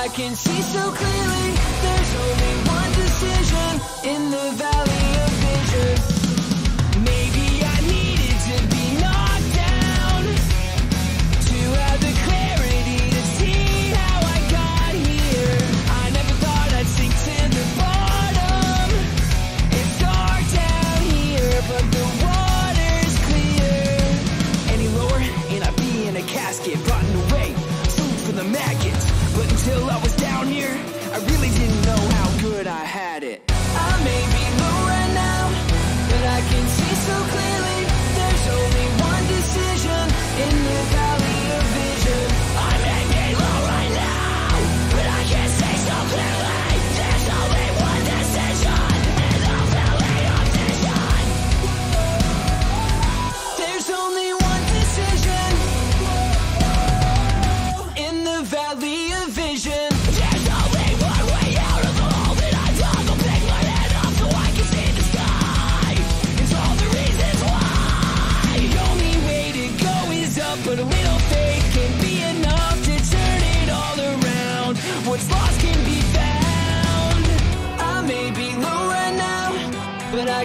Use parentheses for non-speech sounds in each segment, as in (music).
I can see so clearly There's only one decision in the valley I really didn't know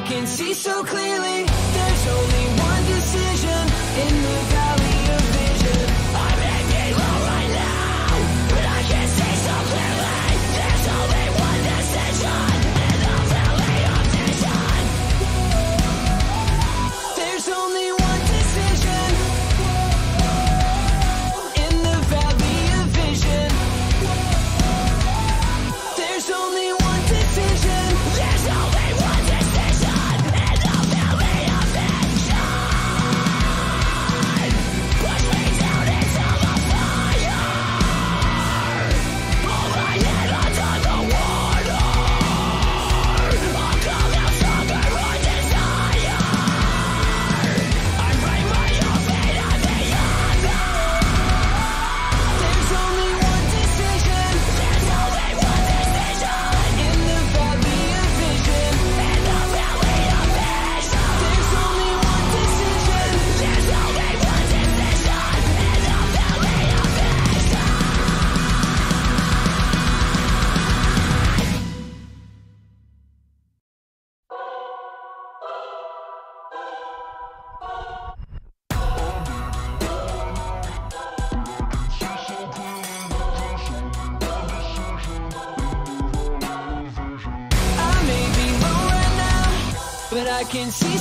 can see so clearly There's only one decision in the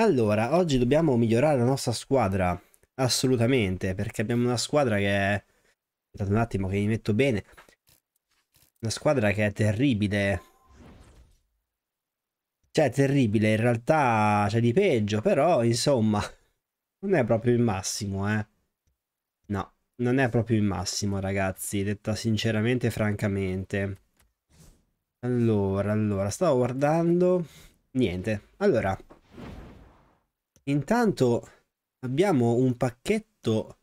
Allora, oggi dobbiamo migliorare la nostra squadra, assolutamente, perché abbiamo una squadra che è... Aspettate un attimo che mi metto bene. Una squadra che è terribile. Cioè, terribile, in realtà c'è di peggio, però, insomma, (laughs) non è proprio il massimo, eh. No, non è proprio il massimo, ragazzi, detta sinceramente e francamente. Allora, allora, stavo guardando... Niente. Allora, Intanto abbiamo un pacchetto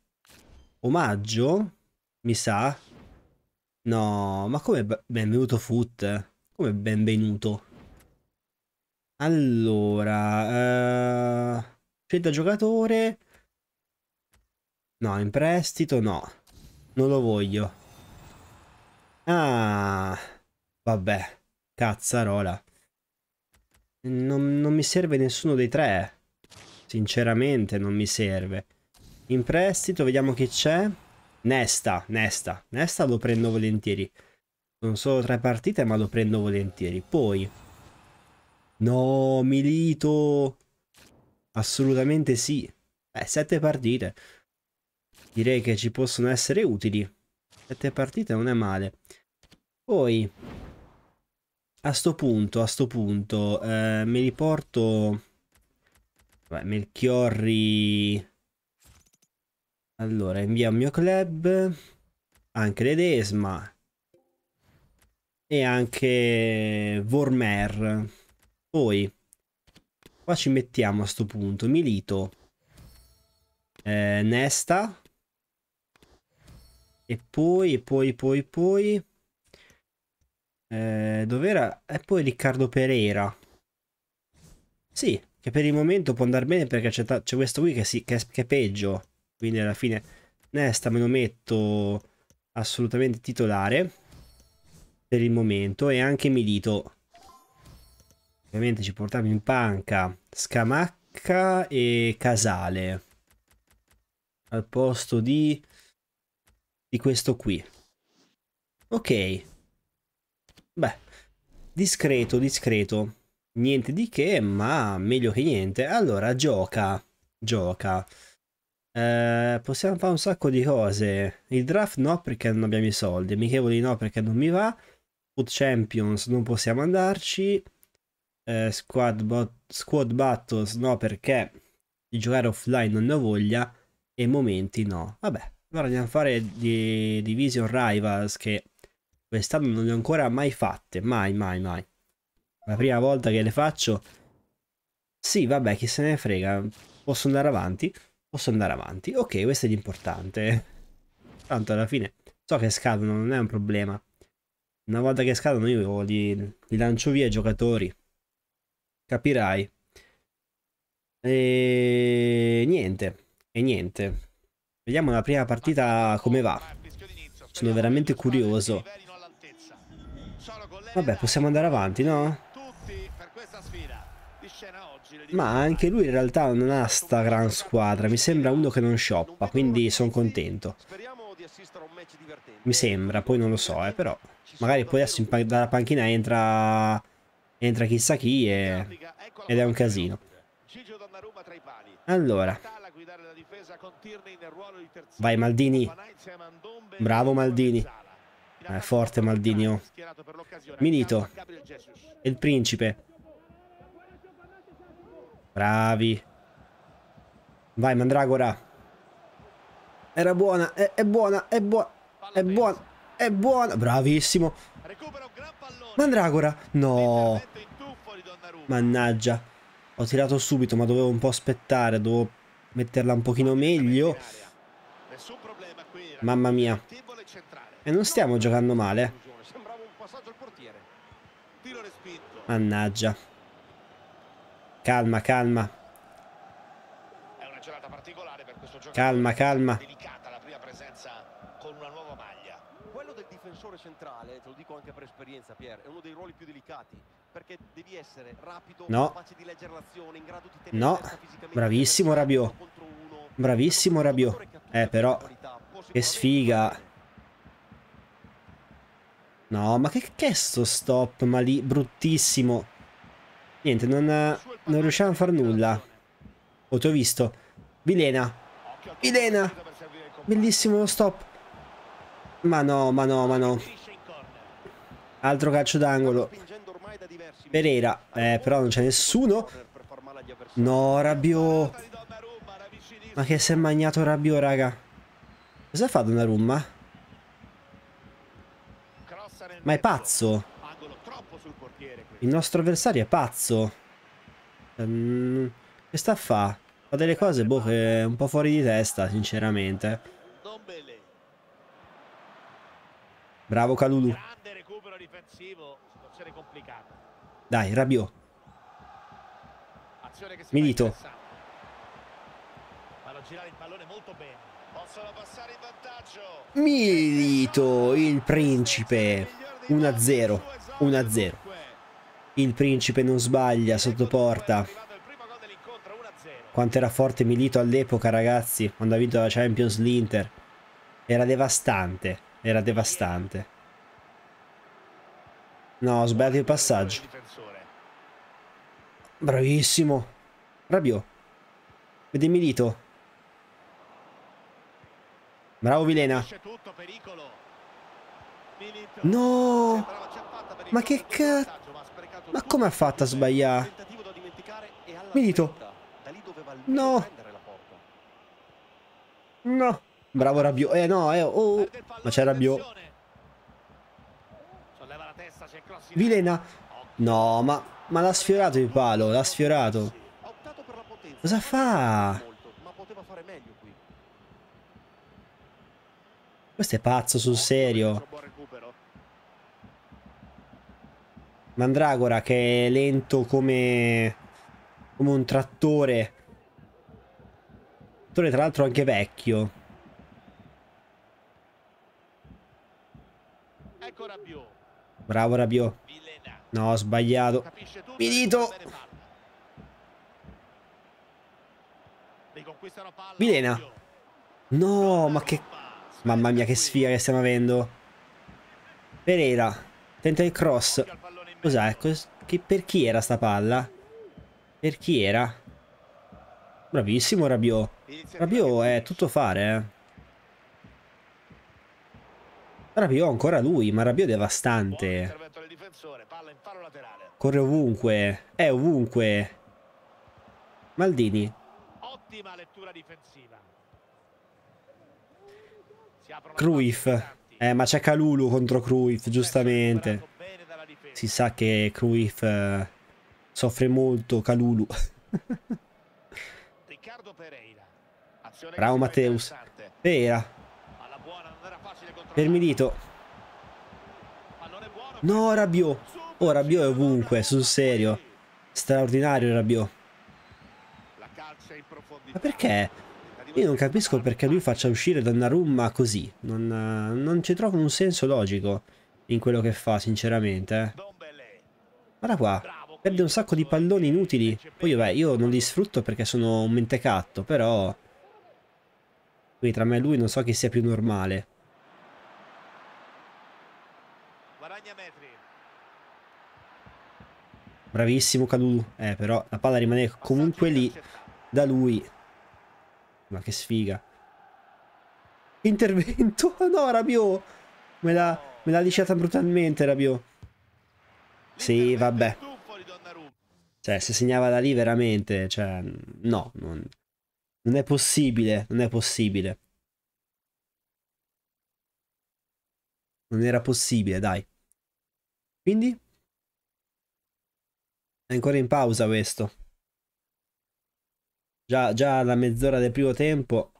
omaggio, mi sa. No, ma come benvenuto Foot? Eh? Come benvenuto? Allora, uh, scelta giocatore. No, in prestito no. Non lo voglio. Ah, vabbè, cazzarola. Non, non mi serve nessuno dei tre sinceramente non mi serve. In prestito, vediamo chi c'è. Nesta, Nesta. Nesta lo prendo volentieri. Sono solo tre partite, ma lo prendo volentieri. Poi... No, Milito! Assolutamente sì. Beh, sette partite. Direi che ci possono essere utili. Sette partite non è male. Poi... A sto punto, a sto punto, eh, mi riporto Vabbè, Melchiorri... Allora, invia un mio club. Anche Ledesma. E anche Vormer. Poi, qua ci mettiamo a sto punto. Milito. Eh, Nesta. E poi, poi, poi, poi... Eh, dov'era? E poi Riccardo Pereira. Sì, che per il momento può andare bene perché c'è, questo qui che, si, che, che, è peggio. Quindi alla fine Nesta me lo metto assolutamente titolare. Per il momento. E anche Milito. Ovviamente ci portiamo in panca Scamacca e Casale. Al posto di... Di questo qui. Ok. Beh. Discreto, discreto niente di che, ma meglio che niente. Allora, gioca, gioca. Eh, possiamo fare un sacco di cose. Il draft no perché non abbiamo i soldi, amichevoli no perché non mi va. Food Champions non possiamo andarci. Eh, squad, squad Battles no perché di giocare offline non ne ho voglia. E momenti no. Vabbè, allora andiamo a fare di Division Rivals che quest'anno non le ho ancora mai fatte. Mai, mai, mai la prima volta che le faccio, sì, vabbè, chi se ne frega, posso andare avanti, posso andare avanti. Ok, questo è l'importante. Tanto alla fine so che scadono, non è un problema. Una volta che scadono io li, li lancio via i giocatori. Capirai. E niente, e niente. Vediamo la prima partita come va. Sono veramente curioso. Vabbè, possiamo andare avanti, no? Ma anche lui in realtà non ha sta gran squadra, mi sembra uno che non shoppa, quindi sono contento. Mi sembra, poi non lo so, eh, però. Magari poi adesso pan dalla panchina entra, entra chissà chi e, ecco ed è un casino. Allora. Vai Maldini. Bravo Maldini. È eh, forte Maldini. Oh. E Il principe. Bravi. Vai, Mandragora. Era buona, è, è buona, è buona, è buona, è buona. Bravissimo. Mandragora. No. Mannaggia. Ho tirato subito, ma dovevo un po' aspettare. Dovevo metterla un pochino meglio. Mamma mia. E non stiamo giocando male. Eh. Mannaggia. Calma, calma. Calma, calma. centrale, te lo dico anche per esperienza, Pier, è uno dei ruoli più delicati perché devi essere rapido, no. capace di leggere l'azione, in grado di tenere No, bravissimo Rabiot. Bravissimo Rabiot. Eh però che sfiga. No, ma che, che è sto stop, ma lì bruttissimo. Niente, non, non riusciamo a far nulla. Oh, ti ho visto. Vilena. Vilena. Bellissimo lo stop. Ma no, ma no, ma no. Altro calcio d'angolo. Pereira. Eh, però non c'è nessuno. No, Rabiot. Ma che si è magnato Rabiot, raga. Cosa fa Donnarumma? Ma è pazzo. Il nostro avversario è pazzo. Um, che sta a fa? Fa delle cose boh che è un po' fuori di testa, sinceramente. Bravo Calulu. Dai, Rabiot. Milito. Milito, il principe. 1-0. 1-0 il principe non sbaglia sotto porta. Quanto era forte Milito all'epoca, ragazzi, quando ha vinto la Champions l'Inter. Era devastante, era devastante. No, ho sbagliato il passaggio. Bravissimo. Rabio. Vede Milito. Bravo Vilena. No! Ma che cazzo! Ma come ha fatto a sbagliare? Milito. No. No. Bravo Rabiot. Eh no, eh. Oh. Ma c'è Rabiot. Vilena. No, ma, ma l'ha sfiorato il palo. L'ha sfiorato. Cosa fa? Questo è pazzo, sul serio. Mandragora che è lento come, come un trattore. Trattore tra l'altro anche vecchio. Ecco Rabiot. Bravo Rabiot. No, ho sbagliato. Milito. Milena. No, ma che... Mamma mia che sfiga che stiamo avendo. Pereira. Tenta il cross. Cos'è? Eh, cos che per chi era sta palla? Per chi era? Bravissimo Rabiot. Rabiot è tutto fare, eh. Rabiot ancora lui, ma Rabiot devastante. Corre ovunque, è ovunque. Maldini. Ottima lettura difensiva. Cruyff. Eh, ma c'è Calulu contro Cruyff, giustamente. Si sa che Cruyff eh, soffre molto Calulu. (laughs) Riccardo Pereira. Bravo Matteus. Pereira. Per Milito. No, Rabiot. Oh, Rabiot è ovunque, sul serio. Straordinario Rabiot. Ma perché? Io non capisco perché lui faccia uscire Donnarumma così. Non, non ci trovo un senso logico in quello che fa, sinceramente. Eh. Guarda qua, perde un sacco di palloni inutili. Poi vabbè, io non li sfrutto perché sono un mentecatto, però... Qui tra me e lui non so chi sia più normale. Bravissimo Cadu. Eh, però la palla rimane comunque lì da lui. Ma che sfiga. Intervento. (laughs) No, Rabiot. Me la... Me l'ha lisciata brutalmente Rabio. Sì, vabbè. Cioè, se segnava da lì veramente, cioè, no, non, non è possibile, non è possibile. Non era possibile, dai. Quindi? È ancora in pausa questo. Già, già la mezz'ora del primo tempo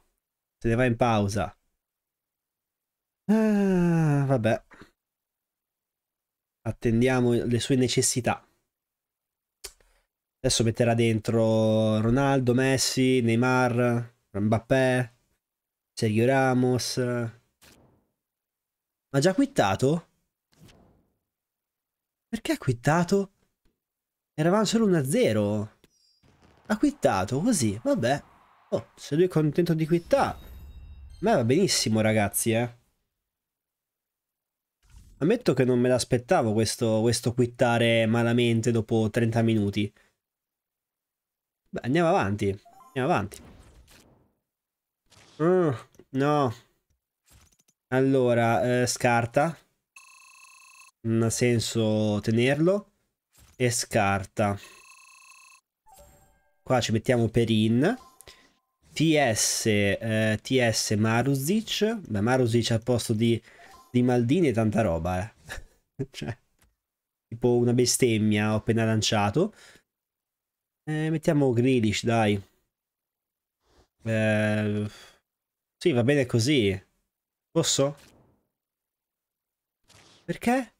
se ne va in pausa. Ah, vabbè attendiamo le sue necessità. Adesso metterà dentro Ronaldo, Messi, Neymar, Mbappé, Sergio Ramos. Ma già quittato? Perché ha quittato? Eravamo solo 1-0. Ha quittato così, vabbè. Oh, se lui è contento di quittare. Ma va benissimo, ragazzi, eh. Ammetto che non me l'aspettavo questo, questo quittare malamente dopo 30 minuti. Beh, andiamo avanti. Andiamo avanti. Mm, no. Allora, eh, scarta. Non ha senso tenerlo. E scarta. Qua ci mettiamo Perin. TS, eh, TS Marusic. Beh, Marusic al posto di di Maldini e tanta roba, eh. (laughs) cioè, tipo una bestemmia ho appena lanciato. Eh, mettiamo Grealish, dai. Eh, sì, va bene così. Posso? Perché?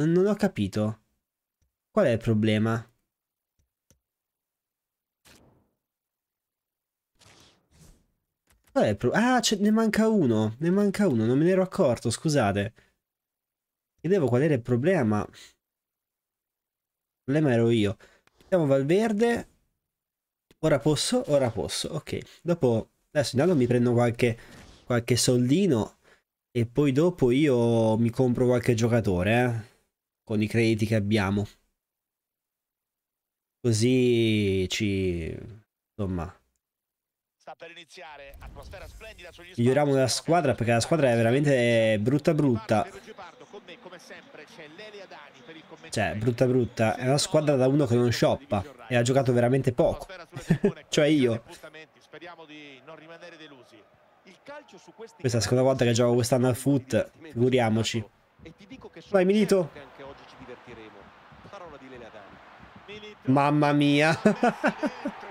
Non ho capito. Qual è il problema? Qual è il problema? Ah, ne manca uno. Ne manca uno, non me ne ero accorto, scusate. Chiedevo qual era il problema. Il problema ero io. Siamo Valverde. Ora posso, ora posso. Ok, dopo... Adesso intanto mi prendo qualche, qualche soldino e poi dopo io mi compro qualche giocatore, eh? Con i crediti che abbiamo. Così ci... Insomma, Sta per iniziare, atmosfera splendida sugli Miglioriamo la squadra perché la squadra è veramente brutta brutta. Cioè, brutta brutta. È una squadra da uno che non shoppa e ha giocato veramente poco. (laughs) cioè io. Questa è la seconda volta che gioco quest'anno al foot, figuriamoci. Vai Milito. Certo Mamma mia. (laughs)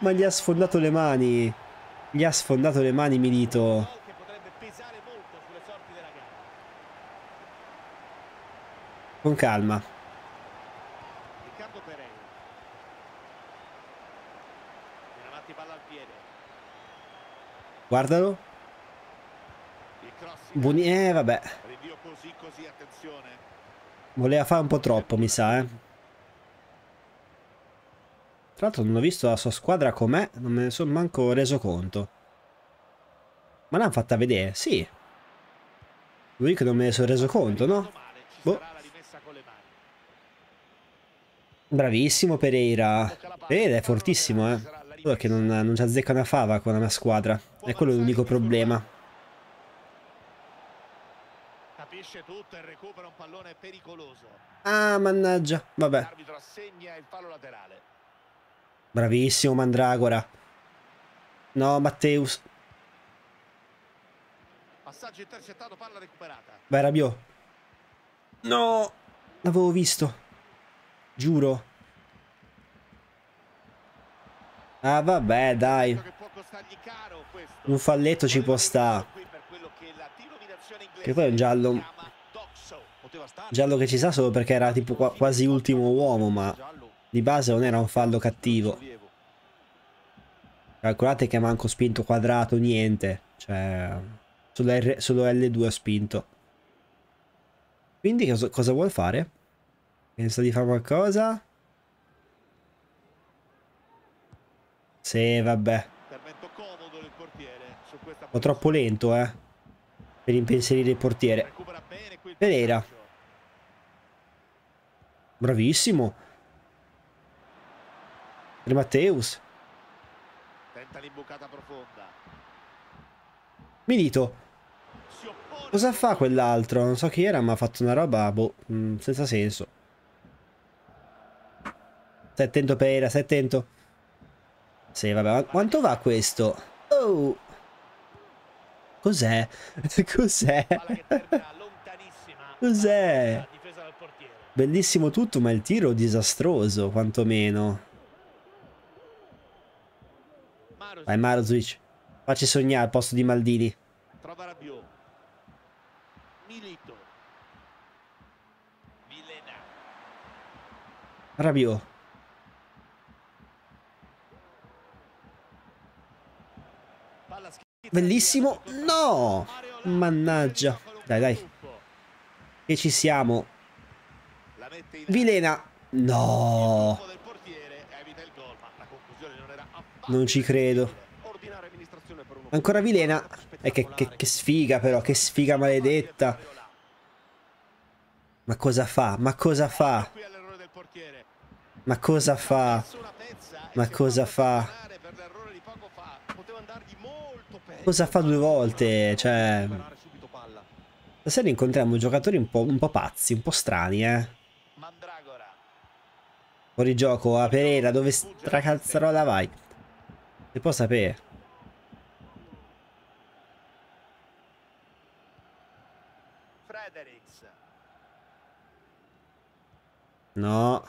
Ma gli ha sfondato le mani. Gli ha sfondato le mani Milito. Con calma. Riccardo Pereira. Avanti, palla al piede. Guardalo. Buoni, eh vabbè. Così, così, Voleva fare un po' troppo, mi sa, eh. Tra l'altro non ho visto la sua squadra com'è, non me ne sono manco reso conto. Ma l'hanno fatta vedere? Sì. Lui che non me ne sono reso conto, no? Boh. Bravissimo Pereira. Pereira è fortissimo, eh. Solo che non, non ci azzecca una fava con la mia squadra. È quello l'unico problema. Capisce tutto e recupera un pallone pericoloso. Ah, mannaggia. Vabbè. L'arbitro assegna il palo laterale. Bravissimo Mandragora. No, Matteus. Passaggio intercettato, palla recuperata. Vai Rabiot. No, l'avevo visto. Giuro. Ah vabbè, dai. Un falletto ci può stare. Che poi è un giallo... Giallo che ci sta solo perché era tipo quasi ultimo uomo, ma di base non era un fallo cattivo. Calcolate che manco spinto quadrato, niente. Cioè, solo, L2 ha spinto. Quindi cosa, cosa vuol fare? Pensa di fare qualcosa? Sì, vabbè. Un po' troppo lento, eh. Per impensierire il portiere. Pereira. Bravissimo. De Matteus. Milito. Cosa fa quell'altro? Non so chi era, ma ha fatto una roba, boh, mm, senza senso. Stai attento Pereira, stai attento. Sì, vabbè, ma quanto va questo? Oh! Cos'è? (laughs) Cos'è? Cos'è? Bellissimo tutto, ma il tiro disastroso, quantomeno. Vai Marozic. Facci sognare al posto di Maldini. Trova Rabiot. Milito. Milena. Rabiot. Bellissimo. No! Mannaggia. Dai, dai. Che ci siamo. Vilena. No. Non ci credo. Ancora Vilena. Eh, che, che, che sfiga però, che sfiga maledetta. Ma cosa fa? Ma cosa fa? Ecco Ma cosa fa? Ma cosa fa? Cosa fa due volte? Cioè... Stasera incontriamo giocatori un po', un po', pazzi, un po' strani, eh. Fuori gioco a Pereira, dove stracazzarola vai? Si può sapere. Fredericks. No.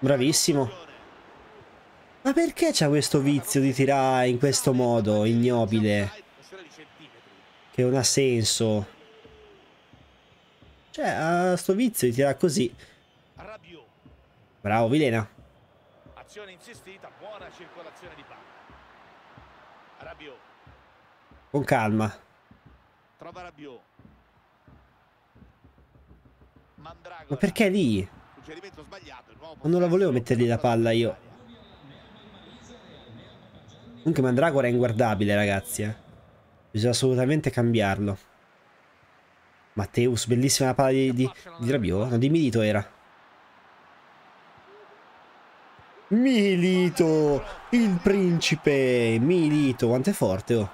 Bravissimo. Ma perché c'ha questo vizio di tirare in questo modo ignobile? Che non ha senso. Cioè, ha sto vizio di tirare così. Bravo Vilena. Azione insistita, buona circolazione di palla. Rabiot. Con calma. Trova Rabiot. Mandragora. Ma perché lì? Ma non la volevo mettergli la palla io. Comunque Mandragora è inguardabile ragazzi. Eh. Bisogna assolutamente cambiarlo. Matteus, bellissima palla di, di, di Rabiot. No, di Milito era. Milito, il principe, Milito, quanto è forte oh.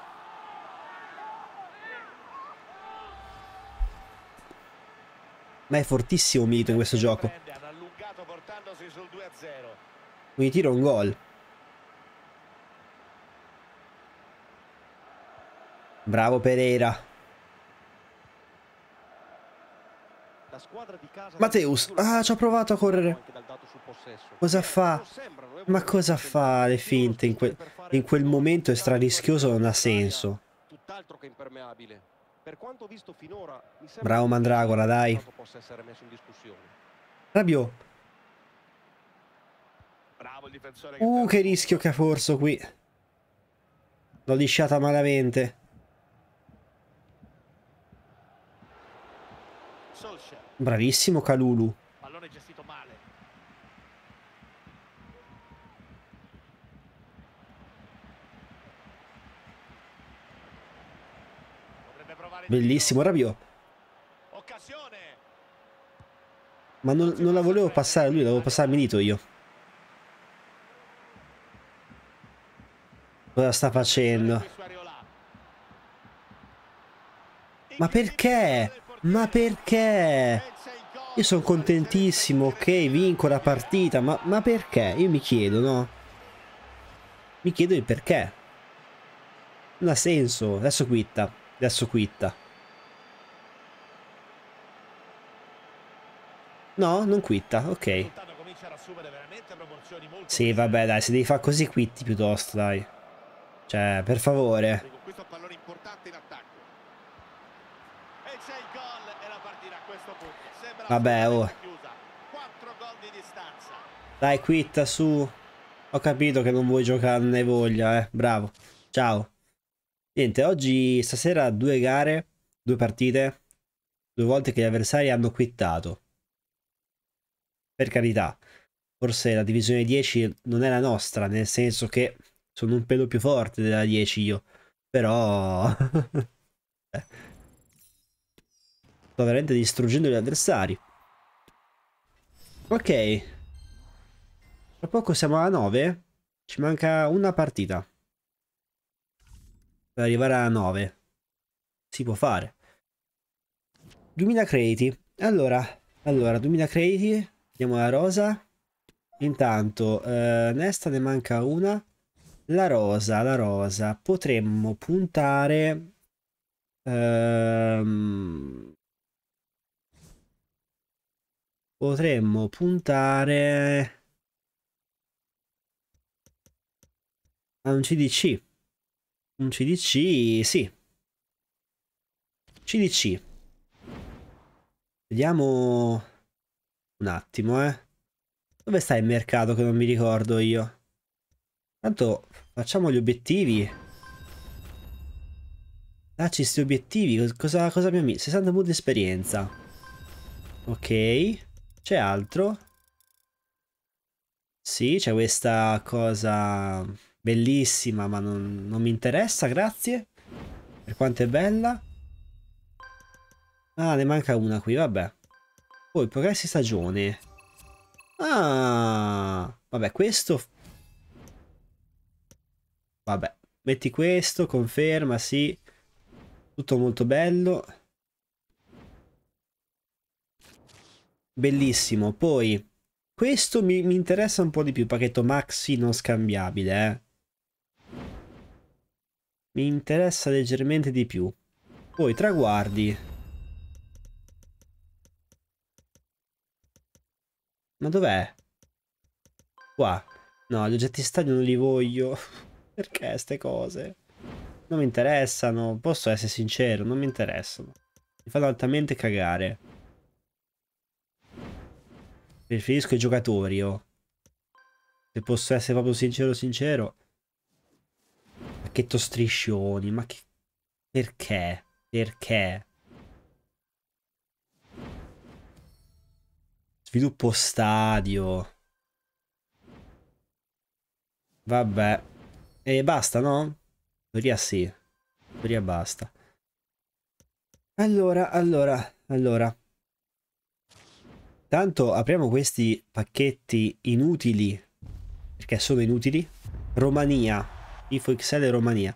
Ma è fortissimo Milito in questo gioco. Quindi tiro un gol. Bravo Pereira. Mateus, ah, ci ha provato a correre. Cosa fa? Ma cosa fa le finte in, que in quel momento è strarischioso, non ha senso. Bravo Mandragora, dai. Rabio. Uh, che rischio che ha corso qui. L'ho lisciata malamente. Bravissimo Calulu. Pallone gestito male. Bellissimo Rabiot. Occasione. Ma non, non la volevo passare a lui, la volevo passare a Milito io. Cosa sta facendo? Ma perché? Ma perché? Io sono contentissimo, ok, vinco la partita, ma, ma perché? Io mi chiedo, no? Mi chiedo il perché. Non ha senso. Adesso quitta. Adesso quitta. No, non quitta, ok. Sì, vabbè, dai, se devi fare così quitti piuttosto, dai. Cioè, per favore. Vabbè, oh. Dai, quitta su. Ho capito che non vuoi giocare giocarne voglia, eh. Bravo. Ciao. Niente, oggi, stasera, due gare, due partite, due volte che gli avversari hanno quittato. Per carità, forse la divisione 10 non è la nostra, nel senso che sono un pelo più forte della 10 io. Però... (laughs) Eh, Sto veramente distruggendo gli avversari. Ok. Tra poco siamo a 9. Ci manca una partita. Per arrivare a 9. Si può fare. 2000 crediti. Allora, allora 2000 crediti. Vediamo la rosa. Intanto, eh, Nesta ne manca una. La rosa, la rosa. Potremmo puntare... Ehm, potremmo puntare a un CDC. Un CDC, sì. CDC. Vediamo un attimo, eh. Dove sta il mercato che non mi ricordo io? Tanto facciamo gli obiettivi. Dacci questi obiettivi. Cosa, cosa abbiamo messo? 60 punti di esperienza. Ok. C'è altro? Sì, c'è questa cosa bellissima, ma non, non mi interessa, grazie. Per quanto è bella. Ah, ne manca una qui, vabbè. Poi, progressi stagione. Ah, vabbè, questo... Vabbè, metti questo, conferma, sì. Tutto molto bello. Bellissimo. Poi, questo mi, mi interessa un po' di più, pacchetto maxi non scambiabile, eh. Mi interessa leggermente di più. Poi, traguardi. Ma dov'è? Qua. No, gli oggetti stadio non li voglio. (laughs) Perché queste cose? Non mi interessano, posso essere sincero, non mi interessano. Mi fanno altamente cagare. Preferisco i giocatori, oh. Se posso essere proprio sincero, sincero. Ma che tostriscioni, ma che... Perché? Perché? Sviluppo stadio. Vabbè. E basta, no? Teoria sì. Teoria basta. Allora, allora, allora. Tanto apriamo questi pacchetti inutili, perché sono inutili. Romania, InfoXL Romania.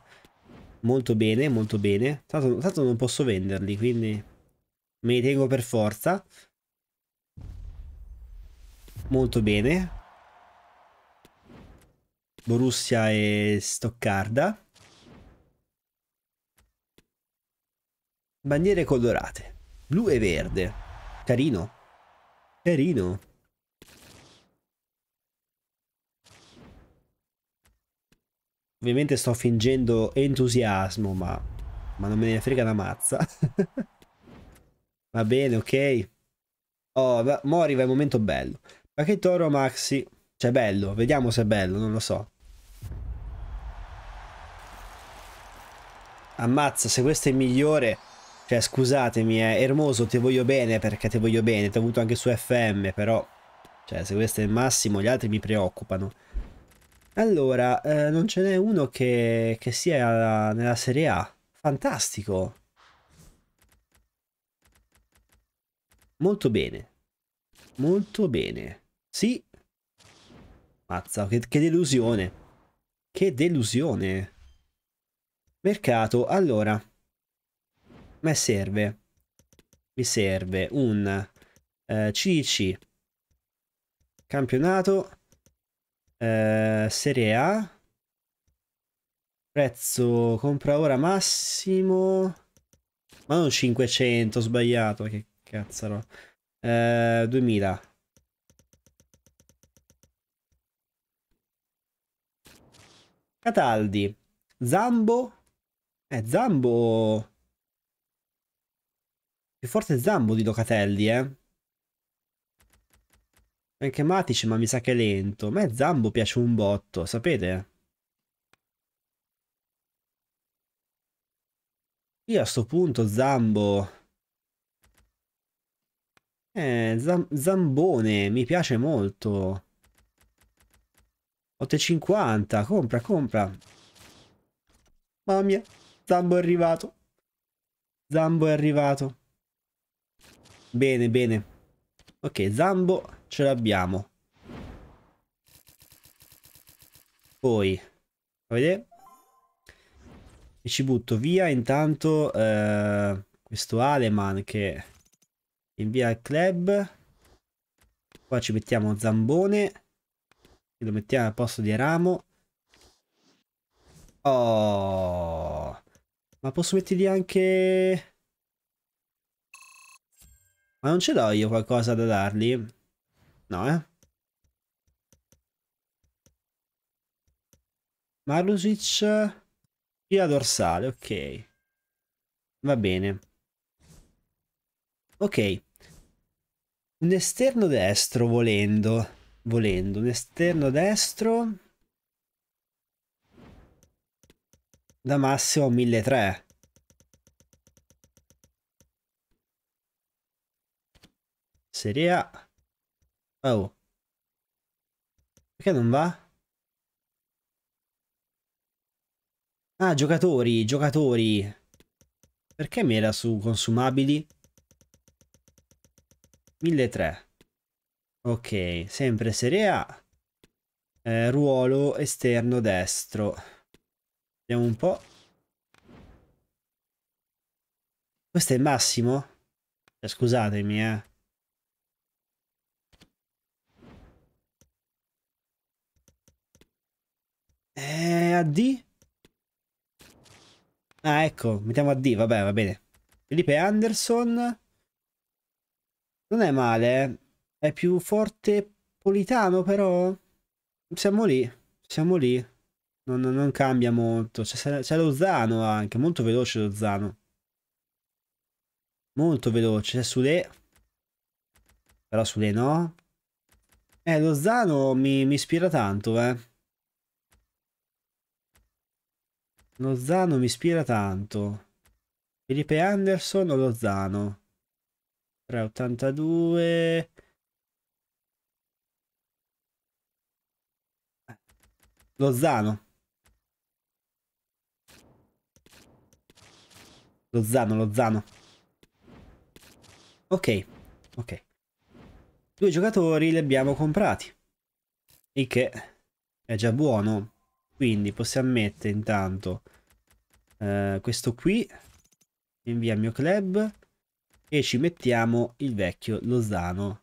Molto bene, molto bene. Tanto, tanto non posso venderli, quindi me li tengo per forza. Molto bene. Borussia e Stoccarda. Bandiere colorate, blu e verde. Carino. Carino. Ovviamente sto fingendo entusiasmo, ma, ma non me ne frega la mazza. (laughs) Va bene, ok. Oh, va... Moriva è momento bello. Pacchetto oro maxi. Cioè, bello. Vediamo se è bello, non lo so. Ammazza, se questo è migliore... Cioè, scusatemi, eh, Ermoso, ti voglio bene perché ti voglio bene, ti ho avuto anche su FM, però... Cioè, se questo è il massimo, gli altri mi preoccupano. Allora, eh, non ce n'è uno che, che sia nella Serie A. Fantastico. Molto bene. Molto bene. Sì. Mazza, che, che delusione. Che delusione. Mercato, allora a me serve, mi serve un eh, CDC campionato eh, Serie A, prezzo compra ora massimo, ma non 500, sbagliato, che cazzaro, eh, 2000. Cataldi, Zambo, eh Zambo più forte Zambo di Locatelli, eh. Anche Matic, ma mi sa che è lento. A me Zambo piace un botto, sapete? Io a sto punto Zambo... Eh, zam Zambone, mi piace molto. 8,50, compra, compra. Mamma mia, Zambo è arrivato. Zambo è arrivato. Bene, bene. Ok, Zambo ce l'abbiamo. Poi, a E ci butto via intanto eh, questo Aleman che invia il club. Qua ci mettiamo Zambone. E lo mettiamo al posto di Ramo. Oh, ma posso mettergli anche... Ma non ce l'ho io qualcosa da dargli? No, eh? Marlusic, via dorsale, ok. Va bene. Ok. Un esterno destro, volendo. Volendo, un esterno destro. Da massimo 1300. Serie A. Oh. Perché non va? Ah, giocatori, giocatori. Perché mi era su consumabili? 1.300. Ok, sempre Serie A. Eh, ruolo esterno destro. Vediamo un po'. Questo è il massimo? Eh, scusatemi, eh. Eh, a D? Ah, ecco, mettiamo a D, vabbè, va bene. Felipe Anderson. Non è male, eh. è più forte Politano però. Siamo lì, siamo lì. Non, non cambia molto. C'è, c'è Lozano anche, molto veloce Lozano. Molto veloce, c'è Sule. Però Sule no. Eh, Lozano mi, mi ispira tanto, eh. Lozano mi ispira tanto. Felipe Anderson o Lozano? 382. Lozano. Lozano, Lozano. Ok, ok. Due giocatori li abbiamo comprati. Il che è già buono quindi possiamo mettere intanto eh, questo qui, invia il mio club e ci mettiamo il vecchio Lozano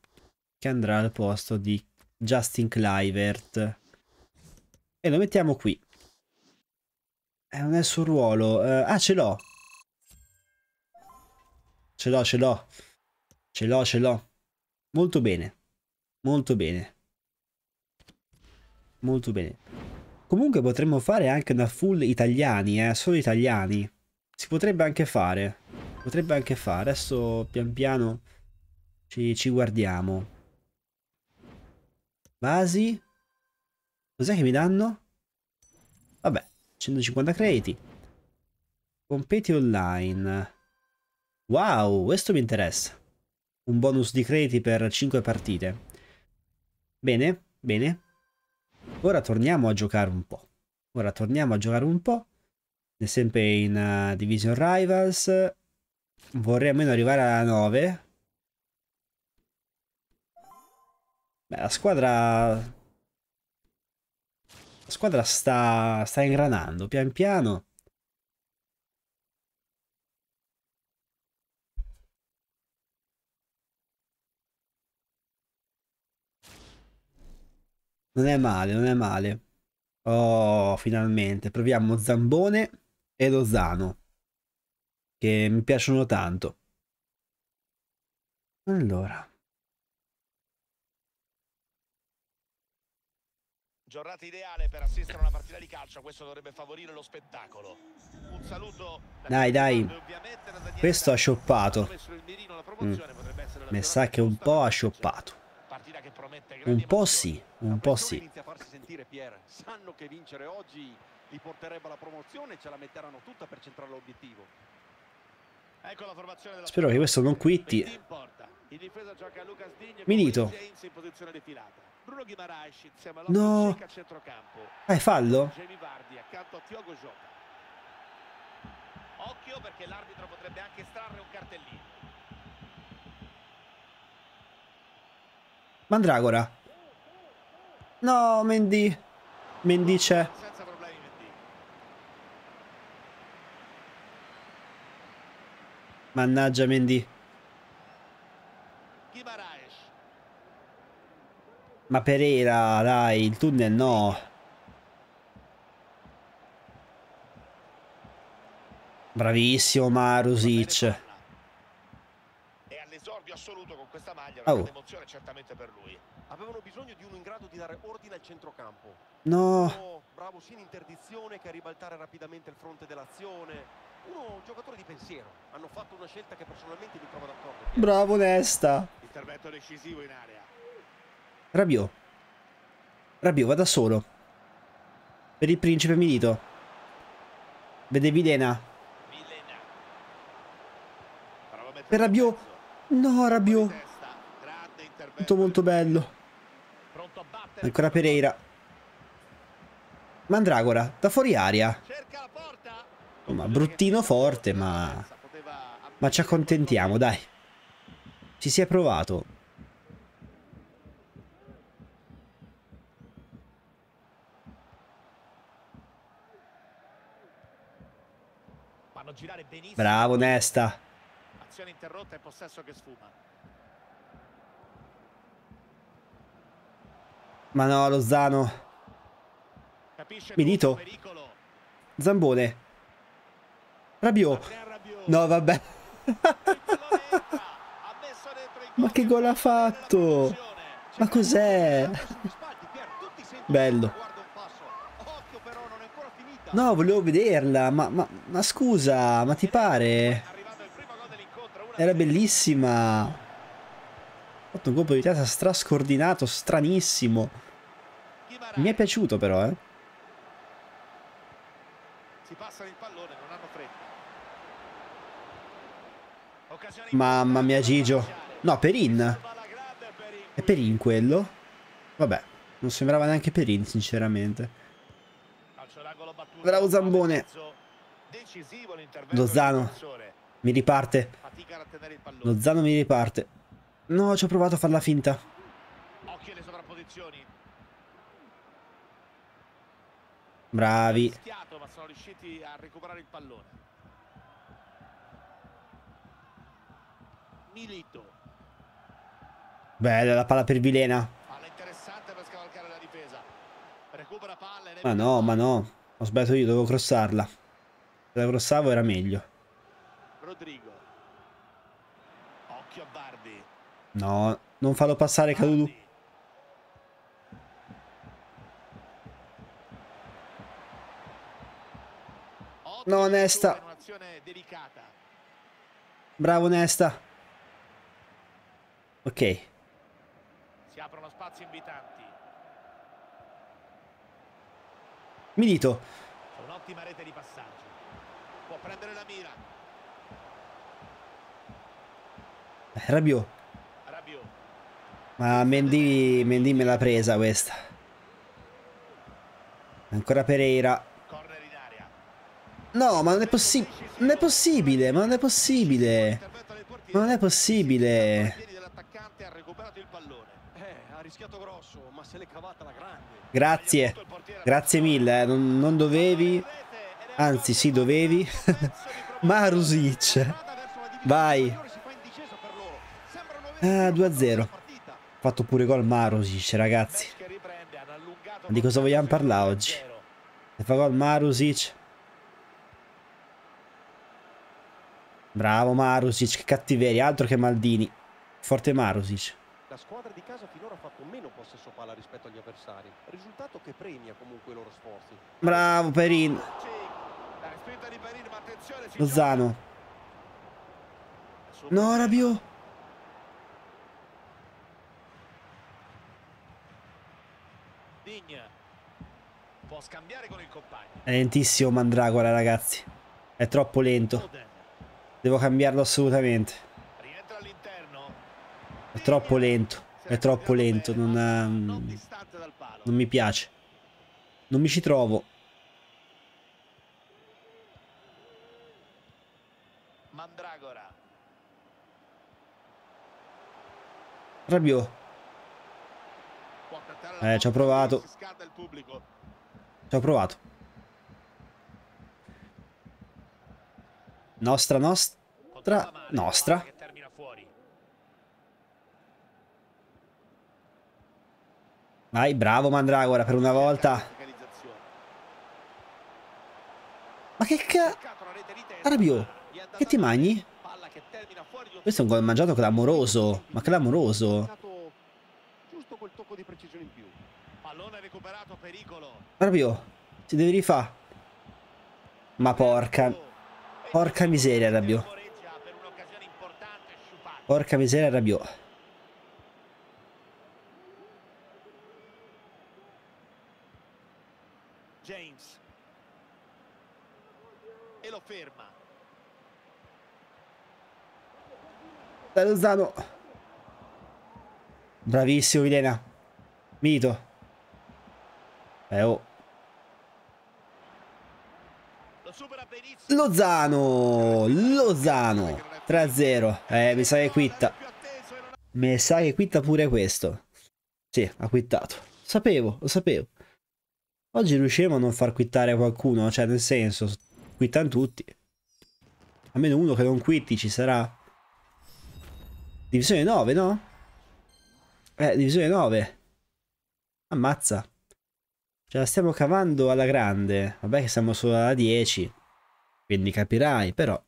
che andrà al posto di Justin Clivert e lo mettiamo qui. Eh, non è il suo ruolo. Eh, ah, ce l'ho. Ce l'ho, ce l'ho. Ce l'ho, ce l'ho. Molto bene. Molto bene. Molto bene. Comunque potremmo fare anche una full italiani, eh, solo italiani. Si potrebbe anche fare. Potrebbe anche fare. Adesso pian piano ci, ci guardiamo. Vasi. Cos'è che mi danno? Vabbè, 150 crediti. Competi online. Wow, questo mi interessa. Un bonus di crediti per 5 partite. Bene, bene ora torniamo a giocare un po'. Ora torniamo a giocare un po'. Sempre in uh, Division Rivals. Vorrei almeno arrivare alla 9. Beh, la squadra... La squadra sta, sta ingranando pian piano. Non è male, non è male. Oh, finalmente. Proviamo Zambone e Lozano. Che mi piacciono tanto. Allora. Giornata ideale per assistere a una partita di calcio, questo dovrebbe favorire lo spettacolo. Un saluto. Dai, dai. Questo ha scioppato. Mm. Mi sa che un po' ha scioppato. Un po' sì un po' sì. Sanno che vincere oggi li porterebbe alla promozione, ce la metteranno tutta per centrare l'obiettivo. Ecco Spero che questo non quitti. Milito. No. Ah, è fallo? Occhio perché l'arbitro potrebbe anche estrarre un cartellino. Mandragora. No, Mendy. Mendy c'è. Mannaggia Mendy. Ma Pereira, dai, il tunnel no. Bravissimo Marusic. È all'esordio assoluto con questa maglia, una oh. emozione certamente per lui avevano bisogno di uno in grado di dare ordine al centrocampo. No. bravo sia in interdizione che a ribaltare rapidamente il fronte dell'azione. Uno giocatore di pensiero. Hanno fatto una scelta che personalmente mi trovo d'accordo. Bravo Nesta. Intervento decisivo in area. Rabiot. Rabiot va da solo. Per il principe Milito. Vede Vilena. Vilena. Per Rabiot. No, Rabiot. Tutto molto bello. Ancora Pereira. Mandragora, da fuori aria. Insomma, bruttino forte, ma... Ma ci accontentiamo, dai. Ci si è provato. Bravo Nesta. Azione interrotta e possesso che sfuma. Ma no, Lozano. Milito. Zambone. Rabiot. No, vabbè. Ma che gol ha fatto? Ma cos'è? Bello. No, volevo vederla, ma, ma, ma scusa, ma ti pare? Era bellissima. Ha fatto un colpo di testa strascordinato, stranissimo. Mi è piaciuto però, eh. Pallone, Mamma mia Gigio. No, Perin. È Perin quello? Vabbè, non sembrava neanche Perin, sinceramente. Bravo Zambone. Lozano. Mi riparte. Lozano mi riparte. No, ci ho provato a farla finta. Bravi. Ma sono riusciti a recuperare il pallone. Milito. Bella la palla per Vilena. Palla interessante per scavalcare la difesa. Recupera palla. Ma no, ma no. Ho sbagliato io, dovevo crossarla. Se la crossavo era meglio. Rodrigo. Occhio a Bardi. No, non fallo passare Cadudu. No, Nesta. Bravo, Nesta. Ok. Si aprono spazi invitanti. Milito. Un'ottima rete di passaggio. Può prendere la mira. Eh, Rabiot. Rabiot. Ma Mendy, Mendy me l'ha presa questa. Ancora Pereira. No, ma non è possibile. Non è possibile, ma non è possibile. Ma non è possibile. Grazie. Grazie mille, eh. non, non, dovevi. Anzi, sì, dovevi. (laughs) Marusic. Vai. Ah, 2-0. Ha fatto pure gol Marusic, ragazzi. Di cosa vogliamo parlare oggi? Se fa gol Marusic Bravo Marusic, che cattiveria, altro che Maldini. Forte Marusic. La squadra di casa finora ha fatto meno possesso palla rispetto agli avversari. Risultato che premia comunque i loro sforzi. Bravo Perin. Lozano. No, Rabiot. Può scambiare con il compagno. È lentissimo Mandragora, ragazzi. È troppo lento. Devo cambiarlo assolutamente. È troppo lento. È troppo lento. Non, ha... Ehm, non mi piace. Non mi ci trovo. Mandragora. Rabiot. Eh, ci ho provato. Ci ho provato. Nostra, nostra tra nostra. Vai, bravo Mandragora per una volta. Ma che ca... Arabio, che ti mangi? Questo è un gol mangiato clamoroso, ma clamoroso. Arabio, si deve rifare. Ma porca... Porca miseria, Arabio. Porca miseria Rabiot. James. E lo ferma. Da Lozano. Bravissimo Vilena. Mito. Eh oh. Lozano. Lozano. 3-0. Eh, mi sa che quitta. Mi sa che quitta pure questo. Sì, ha quittato. Lo sapevo, lo sapevo. Oggi riusciremo a non far quittare qualcuno, cioè nel senso, quittano tutti. Almeno uno che non quitti ci sarà. Divisione 9, no? Eh, divisione 9. Ammazza. Ce la stiamo cavando alla grande. Vabbè che siamo solo alla 10. Quindi capirai, però...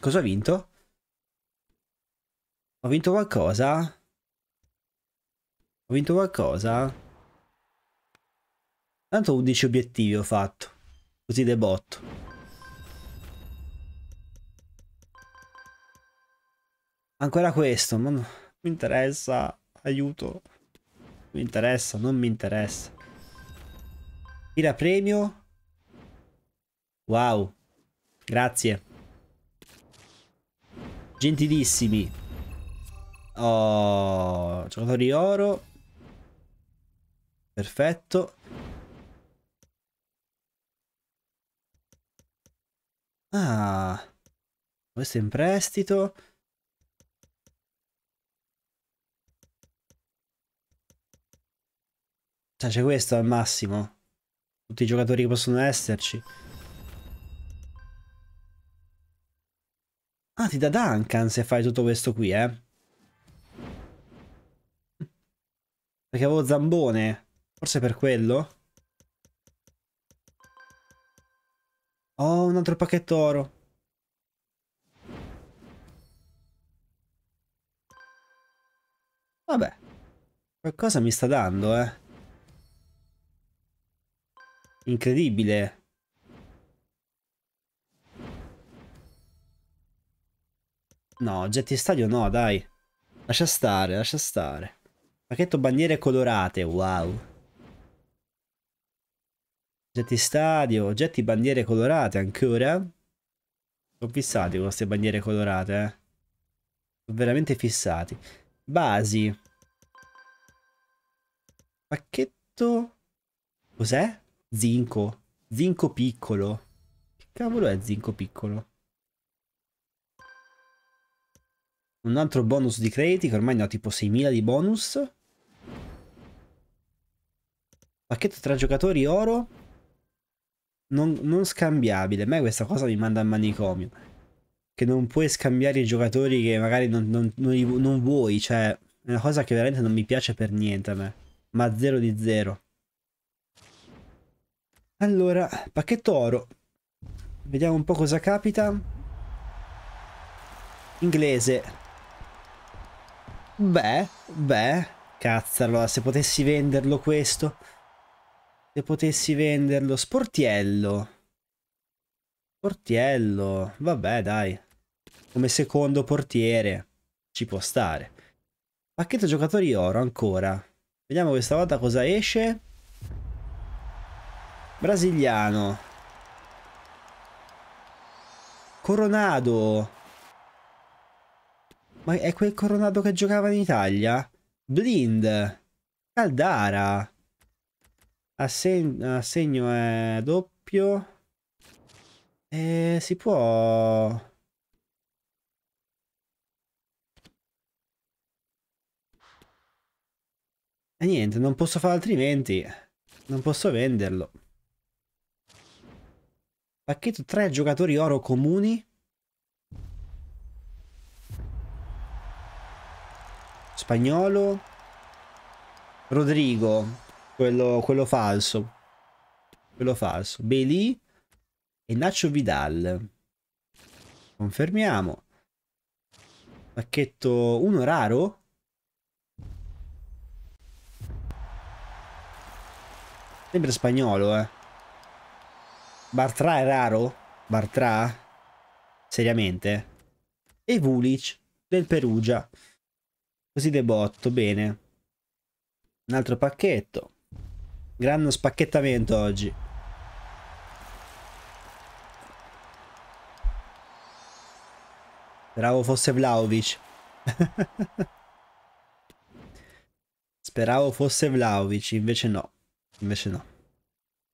Cosa ho vinto? Ho vinto qualcosa? Ho vinto qualcosa? Tanto 11 obiettivi ho fatto. Così de botto. Ancora questo, ma non mi interessa. Aiuto. Mi interessa, non mi interessa. Tira premio. Wow. Grazie. Gentilissimi. Oh, giocatori oro. Perfetto. Ah, questo è in prestito. Cioè, c'è questo al massimo. Tutti i giocatori che possono esserci. Ah, ti dà Duncan se fai tutto questo qui, eh. Perché avevo Zambone. Forse per quello? Oh, un altro pacchetto oro. Vabbè. Qualcosa mi sta dando, eh. Incredibile. No, oggetti stadio no, dai. Lascia stare, lascia stare. Pacchetto bandiere colorate, wow. Oggetti stadio, oggetti bandiere colorate ancora. Sono fissati con queste bandiere colorate, eh. Sono veramente fissati. Basi. Pacchetto... Cos'è? Zinco. Zinco piccolo. Che cavolo è zinco piccolo? Un altro bonus di crediti che ormai ne ho tipo 6.000 di bonus. Pacchetto tra giocatori oro. Non, non scambiabile. A me questa cosa mi manda al manicomio. Che non puoi scambiare i giocatori che magari non, non, non vuoi. Cioè, è una cosa che veramente non mi piace per niente a me. Ma 0 di 0. Allora, pacchetto oro. Vediamo un po' cosa capita. Inglese. Beh, beh, cazzo, allora se potessi venderlo questo, se potessi venderlo, sportiello, sportiello, vabbè dai, come secondo portiere, ci può stare. Pacchetto giocatori oro ancora, vediamo questa volta cosa esce. Brasiliano. Coronado. Ma è quel coronato che giocava in Italia? Blind. Caldara. Asseg assegno è eh, doppio. E eh, si può... E eh, niente, non posso fare altrimenti. Non posso venderlo. Pacchetto 3 giocatori oro comuni. Spagnolo. Rodrigo. Quello, quello falso. Quello falso. Belì. E Nacho Vidal. Confermiamo. Pacchetto uno raro. Sempre spagnolo, eh. Bartra è raro? Bartra? Seriamente? E Vulic del Perugia. Così debotto, bene. Un altro pacchetto. Grande spacchettamento oggi. Speravo fosse Vlaovic. (laughs) Speravo fosse Vlaovic, invece no. Invece no.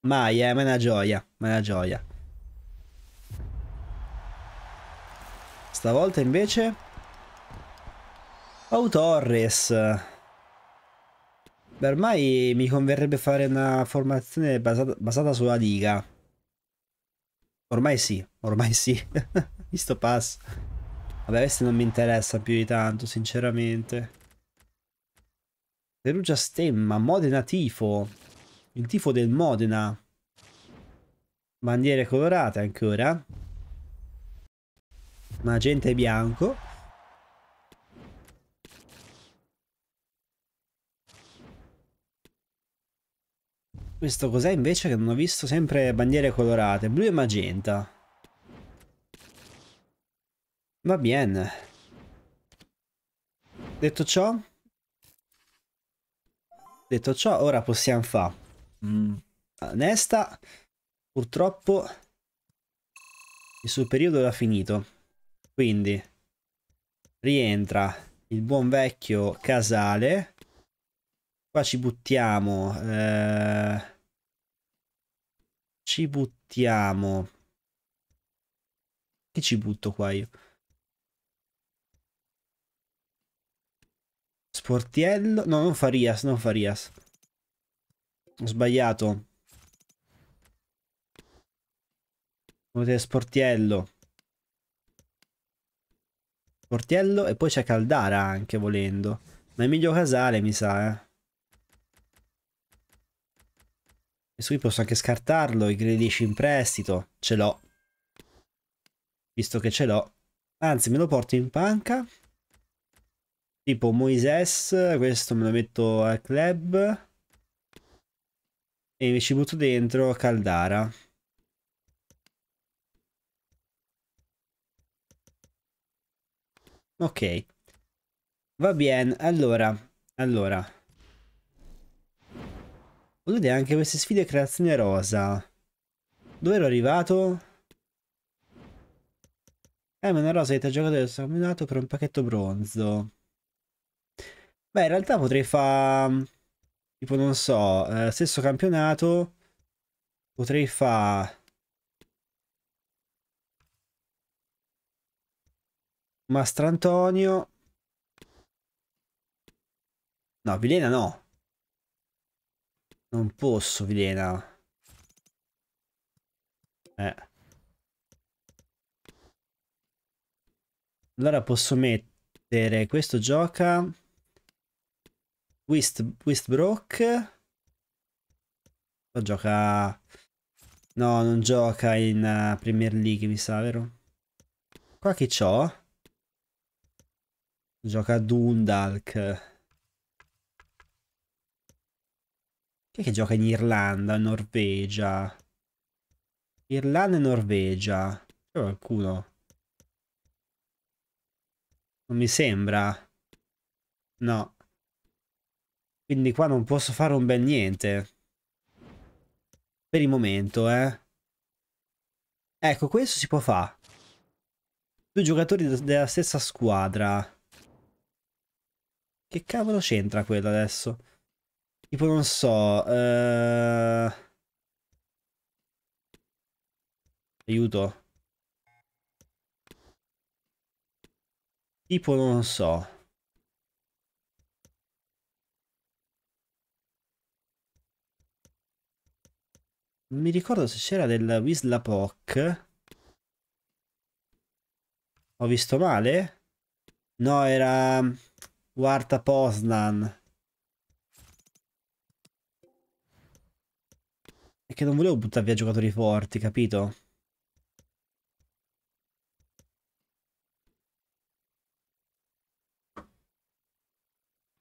Mai, eh, ma è una gioia, ma è una gioia. Stavolta invece... Oh Torres. Beh, ormai mi converrebbe fare una formazione basata, basata sulla diga. Ormai sì, ormai sì. (laughs) Visto pass. Vabbè, questo non mi interessa più di tanto, sinceramente. Perugia stemma, Modena tifo. Il tifo del Modena. Bandiere colorate ancora. Magenta e bianco. Questo cos'è invece che non ho visto? Sempre bandiere colorate, blu e magenta. Va bene. Detto ciò... Detto ciò, ora possiamo fare... Mm. Nesta, purtroppo, il suo periodo era finito. Quindi, rientra il buon vecchio Casale Qua ci buttiamo. Eh... Ci buttiamo. Che ci butto qua io? Sportiello. No, non Farias, non Farias. Ho sbagliato. Volete Sportiello. Sportiello e poi c'è Caldara anche volendo. Ma è meglio Casale mi sa, eh. Questo qui posso anche scartarlo, i gradici in prestito, ce l'ho. Visto che ce l'ho. Anzi, me lo porto in panca. Tipo Moises, questo me lo metto al club. E mi ci butto dentro Caldara. Ok. Va bene, allora, allora. Vedete anche queste sfide creazione rosa. Dove ero arrivato? Eh, ma una rosa che ti ha giocato adesso sono combinato per un pacchetto bronzo. Beh, in realtà potrei fare... Tipo, non so, eh, stesso campionato. Potrei fare... Mastrantonio. No, Vilena no. Non posso, Vilena. Eh. Allora posso mettere... Questo gioca... Wist, Wistbrook. Poi gioca... No, non gioca in eh, Premier League, mi sa, vero? Qua che c'ho? Gioca Dundalk. Chi è che gioca in Irlanda, Norvegia? Irlanda e Norvegia. C'è qualcuno? Non mi sembra. No. Quindi qua non posso fare un bel niente. Per il momento, eh. Ecco, questo si può fare. Due giocatori della stessa squadra. Che cavolo c'entra quello adesso? Tipo, non so... Eh... Aiuto. Tipo, non so... Non mi ricordo se c'era del Wislapock. Ho visto male? No, era mm, Warta Poznan. E che non volevo buttare via giocatori forti, capito?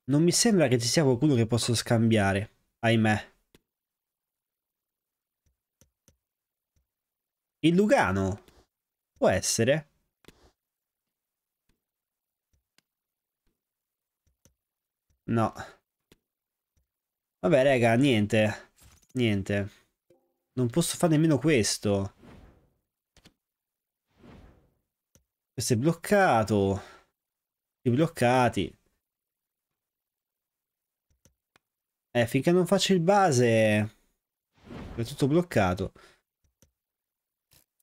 Non mi sembra che ci sia qualcuno che posso scambiare, ahimè. Il Lugano? Può essere? No. Vabbè, raga, niente. Niente. Non posso fare nemmeno questo. Questo è bloccato. I bloccati. Eh, finché non faccio il base... È tutto bloccato.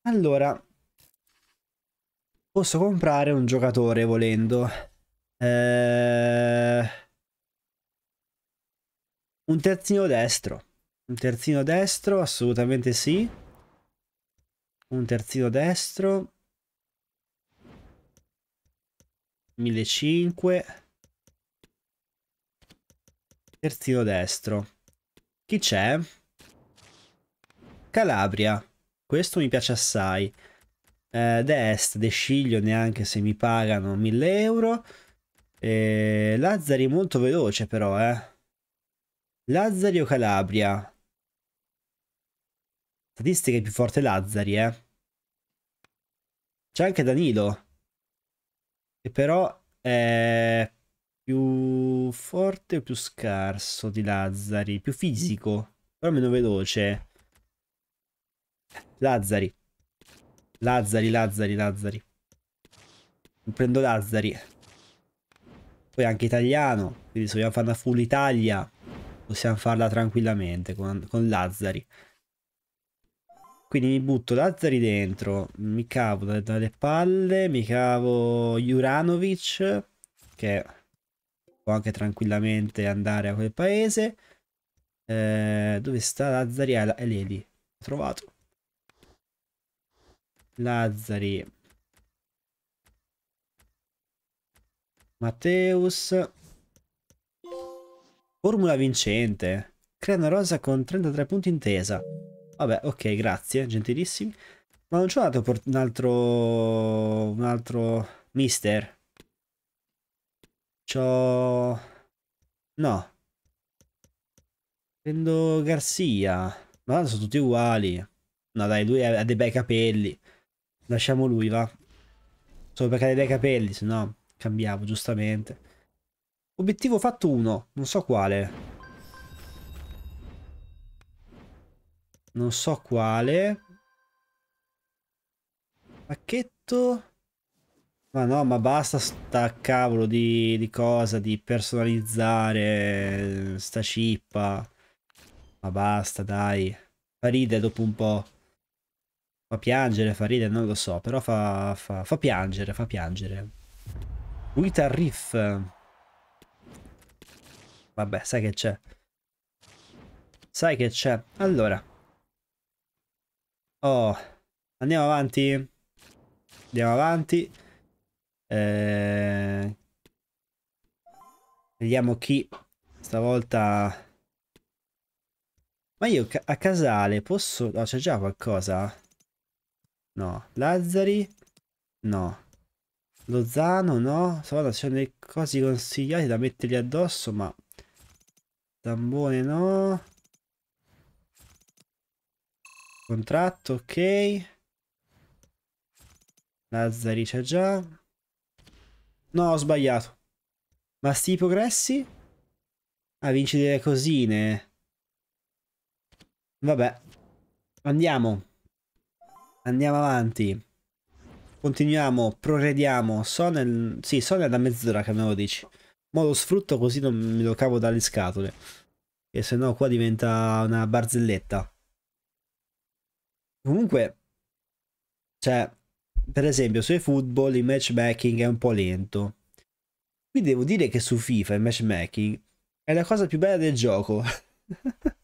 Allora... Posso comprare un giocatore volendo. Eh... Un terzino destro. Un terzino destro, assolutamente sì. Un terzino destro. 1500. Terzino destro. Chi c'è? Calabria. Questo mi piace assai. Eh, Dest, Desciglio, neanche se mi pagano 1000 euro. Eh, Lazzari molto veloce però, eh. Lazzari o Calabria? Statistiche più forte Lazzari, eh. C'è anche Danilo. Che però è più forte o più scarso di Lazzari? Più fisico, però meno veloce. Lazzari. Lazzari, Lazzari, Lazzari. Prendo Lazzari. Poi anche italiano, quindi se vogliamo farla full Italia, possiamo farla tranquillamente con, con Lazzari. Quindi mi butto Lazzari dentro, mi cavo dalle palle, mi cavo Juranovic, che può anche tranquillamente andare a quel paese. Eh, dove sta Lazzari? È, è lì, trovato. Lazzari. Matteus. Formula vincente. Crea una rosa con 33 punti intesa. Vabbè, ok, grazie, gentilissimi. Ma non c'è un altro, un altro... un altro... mister? C'ho... No. Prendo Garzia. Ma sono tutti uguali. No dai, lui ha dei bei capelli. Lasciamo lui, va. Solo perché ha dei bei capelli, se no cambiamo, giustamente. Obiettivo fatto uno, non so quale. Non so quale. Pacchetto. Ma no, ma basta sta cavolo di, di cosa, di personalizzare sta cippa. Ma basta, dai. Fa ride dopo un po'. Fa piangere, fa ridere, non lo so, però fa, fa, fa piangere, fa piangere. Guitar riff. Vabbè, sai che c'è. Sai che c'è. Allora. Oh, andiamo avanti. Andiamo avanti. Eh... Vediamo chi stavolta... Ma io a casale posso... No, c'è già qualcosa? No. Lazzari? No. Lozano? No. Stavolta ci sono delle cose consigliate da mettergli addosso, ma... Zambone no. Contratto, ok. Lazzari c'è già. No, ho sbagliato. Ma sti progressi? Ah, vinci delle cosine. Vabbè. Andiamo. Andiamo avanti. Continuiamo, progrediamo. Sono Sì, sono è mezz'ora che me lo dici. Ma lo sfrutto così non me lo cavo dalle scatole. Che no qua diventa una barzelletta. Comunque, cioè, per esempio, su football il matchmaking è un po' lento. Qui devo dire che su FIFA il matchmaking è la cosa più bella del gioco. (laughs)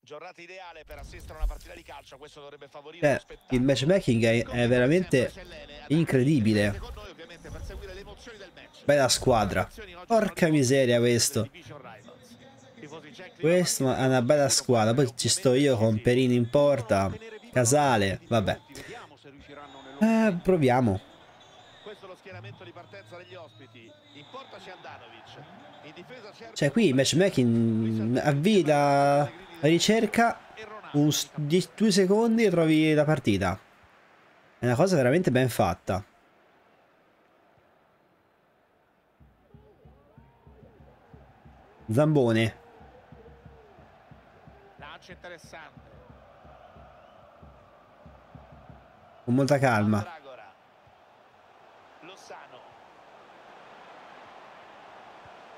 Giornata ideale per assistere a una partita di calcio, questo dovrebbe favorire eh, Il matchmaking è, è veramente incredibile. Bella squadra. Porca miseria questo. Questa è una bella squadra, poi ci sto io con Perini in porta, Casale, vabbè. Eh, proviamo. Cioè qui matchmaking avvii la ricerca, un, di, due secondi e trovi la partita. È una cosa veramente ben fatta. Zambone calcio interessante. Con molta calma. Dragora. Lossano.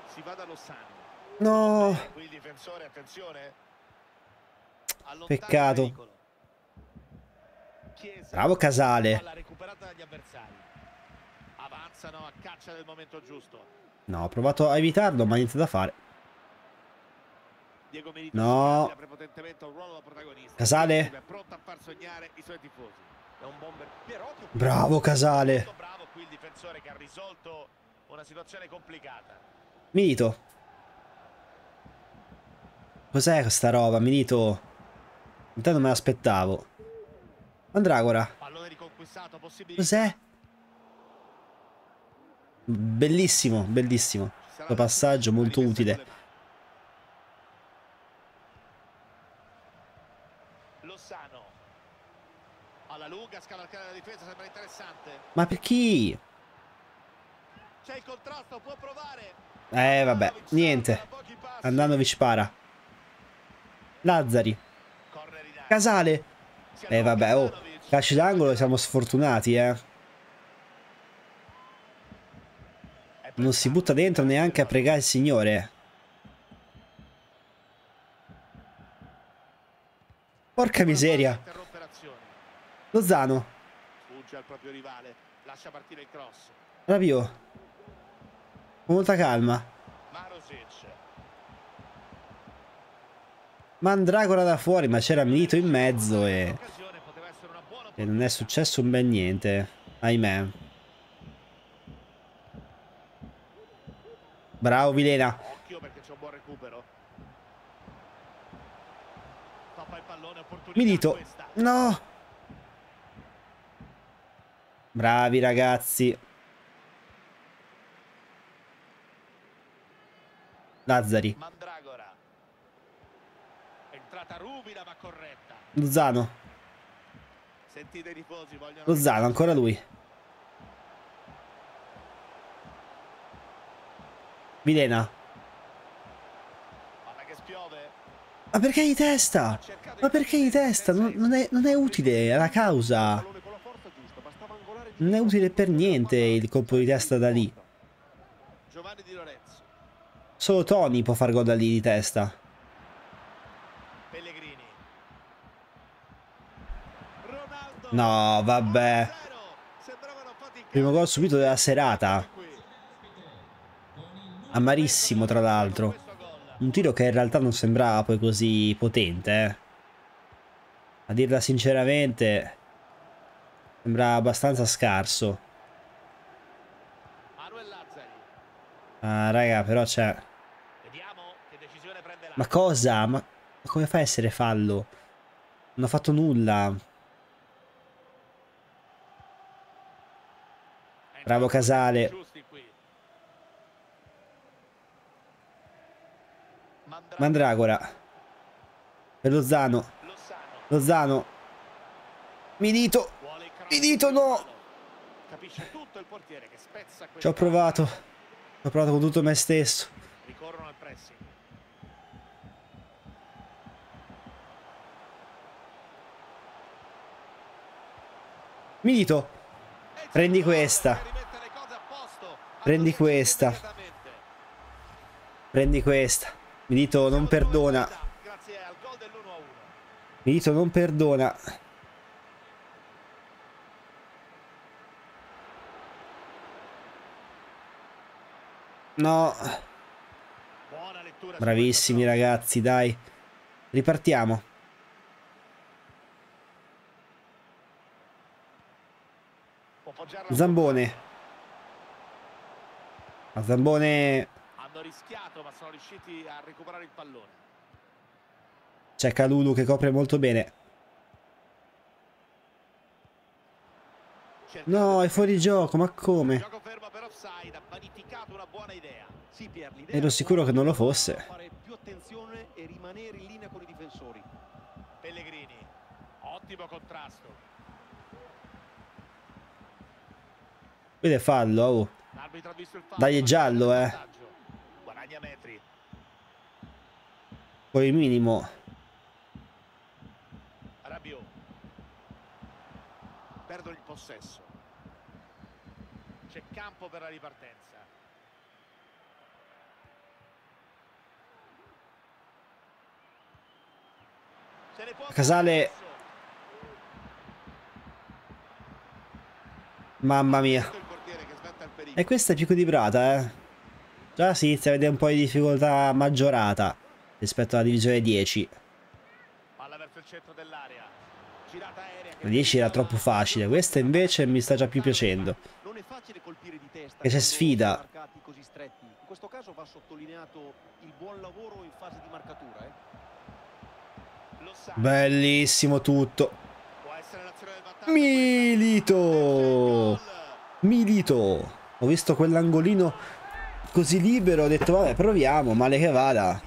Si va da Lossano. No. Qui il difensore, attenzione. Allontana Peccato. Bravo Casale. No, ho provato a evitarlo, ma niente da fare. No. Casale. Bravo Casale. Milito. Cos'è questa roba, Milito? Intanto me l'aspettavo. Mandragora. Cos'è? Bellissimo, bellissimo. Questo passaggio molto utile. a scavalcare la difesa, sembra interessante. Ma per chi? C'è il contrasto, può provare. Eh vabbè, niente. Andando vi spara. Lazzari. Casale. Eh vabbè, oh, calci d'angolo siamo sfortunati, eh. Non si butta dentro neanche a pregare il Signore. Porca miseria. Lozano. Sfugge al proprio rivale, lascia partire il cross. Rabiot. Con molta calma. Marosic. Mandragora da fuori, ma c'era Milito in mezzo e... e non è successo un bel niente, ahimè. Bravo Vilena. Milito. No! Bravi ragazzi. Lazzari. Entrata ruvida ma corretta. Sentite i Lozano. Lozano, ancora lui. Milena. che spiove. Ma perché di testa? Ma perché di testa? Non, non, è, non è utile alla causa. Non è utile per niente il colpo di testa da lì. Solo Tony può far gol da lì di testa. No, vabbè. Primo gol subito della serata. Amarissimo, tra l'altro. Un tiro che in realtà non sembrava poi così potente. Eh. A dirla sinceramente, Sembra abbastanza scarso. Ah, raga, però c'è... Cioè, ma cosa? Ma... Ma come fa a essere fallo? Non ha fatto nulla. Bravo Casale. Mandragora. Per Lozano. Lozano. Milito. Mi dito no! Ci ho provato. Ci ho provato con tutto me stesso. Ricorrono al pressing. Mi Prendi questa. Prendi questa. Prendi questa. Mito non perdona. Mi dito non perdona. No. Bravissimi ragazzi, dai. Ripartiamo. Zambone. A Zambone... Hanno rischiato ma sono riusciti a recuperare il pallone. C'è Calulu che copre molto bene. No, è fuori gioco, ma come? Gioco fermo ha una buona idea. Sì, Ero sicuro che non lo fosse. Fare più attenzione e rimanere in linea con i difensori. Pellegrini, ottimo contrasto. Vede fallo, oh. Dai giallo, eh. Guadagna metri. Poi minimo. Rabio. Perdo il possesso c'è campo per la ripartenza Casale Mamma mia E questa è più equilibrata, eh Già si inizia a vedere un po' di difficoltà maggiorata Rispetto alla divisione 10 Palla verso il centro La 10 era troppo facile Questa invece mi sta già più piacendo questa sfida. In questo caso va sottolineato il buon lavoro in fase di marcatura. Eh. Bellissimo tutto. Milito! Milito! Ho visto quell'angolino così libero, ho detto vabbè proviamo, male che vada.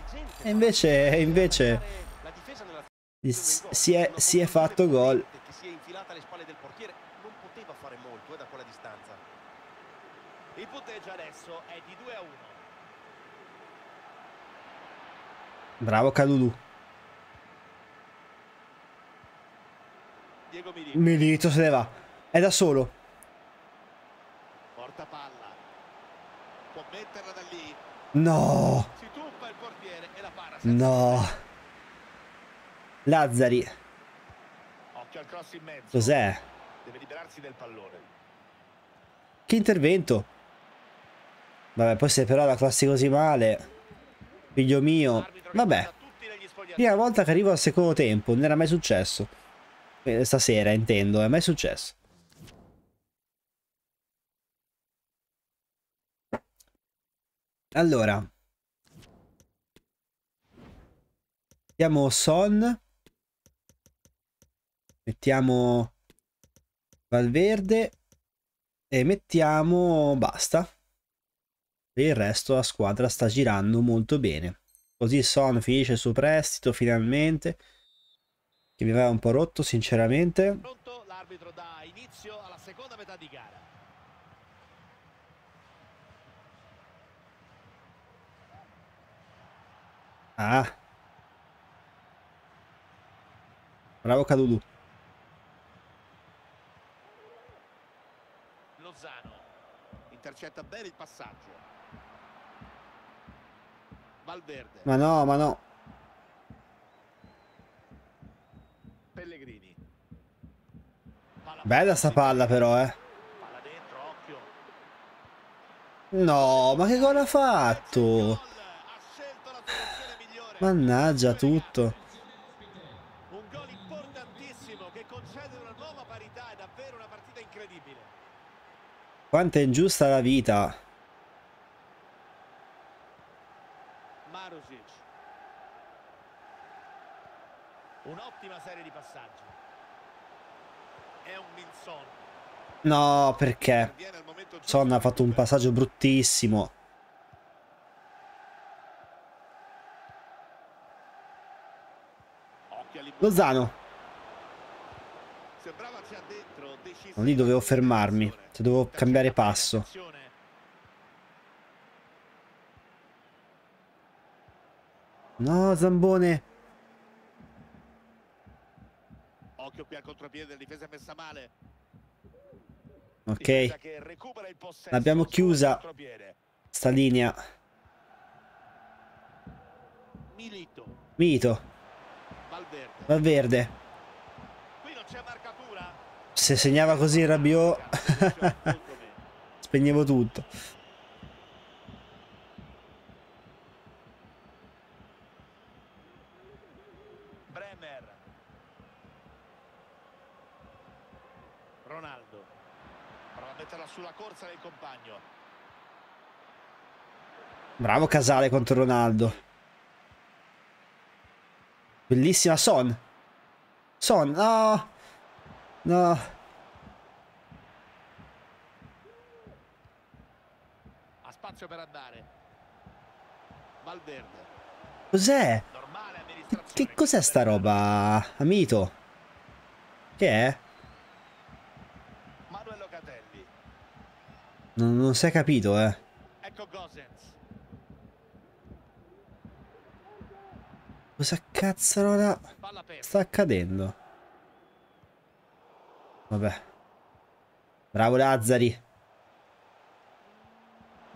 E invece, invece si, è, si è fatto gol. Il punteggio adesso è di 2 a 1. Bravo Caludu. Diego Milito. Milito se ne va. È da solo. Porta palla. Può metterla da lì. No. Si tuffa il portiere e la para. No. Lazzari. Occhio al cross in mezzo. Cos'è? Deve liberarsi del pallone. Che intervento. Vabbè, poi se però la classi così male, figlio mio, vabbè. Prima volta che arrivo al secondo tempo, non era mai successo. Eh, stasera intendo, è mai successo. Allora. Mettiamo Son. Mettiamo Valverde. E mettiamo... Basta. Per il resto la squadra sta girando molto bene. Così Son finisce il suo prestito finalmente, che mi aveva un po' rotto sinceramente. Pronto, l'arbitro dà inizio alla seconda metà di gara. Ah. Bravo Cadudu. Lozano intercetta bene il passaggio. Valverde. Ma no, ma no. Pellegrini. Bella sta palla però, eh. No, ma che gol ha fatto? Mannaggia tutto. Un gol importantissimo che concede una nuova parità, è davvero una partita incredibile. Quanto è ingiusta la vita. No, perché? Son ha fatto un passaggio bruttissimo. Lozano. Non lì dovevo fermarmi, cioè dovevo cambiare passo. No, Zambone. Occhio qui al contropiede, difesa messa male. Ok. L'abbiamo chiusa. Sta linea. Milito. Valverde. Se segnava così Rabiot (laughs) spegnevo tutto. sulla corsa del compagno. Bravo Casale contro Ronaldo. Bellissima Son. Son, no. No. Ha spazio per andare. Valverde. Cos'è? Che cos'è sta roba, Amito? Che è? Non, non si è capito, eh. Ecco Gosens. Cosa cazzarola sta accadendo? Vabbè. Bravo Lazzari.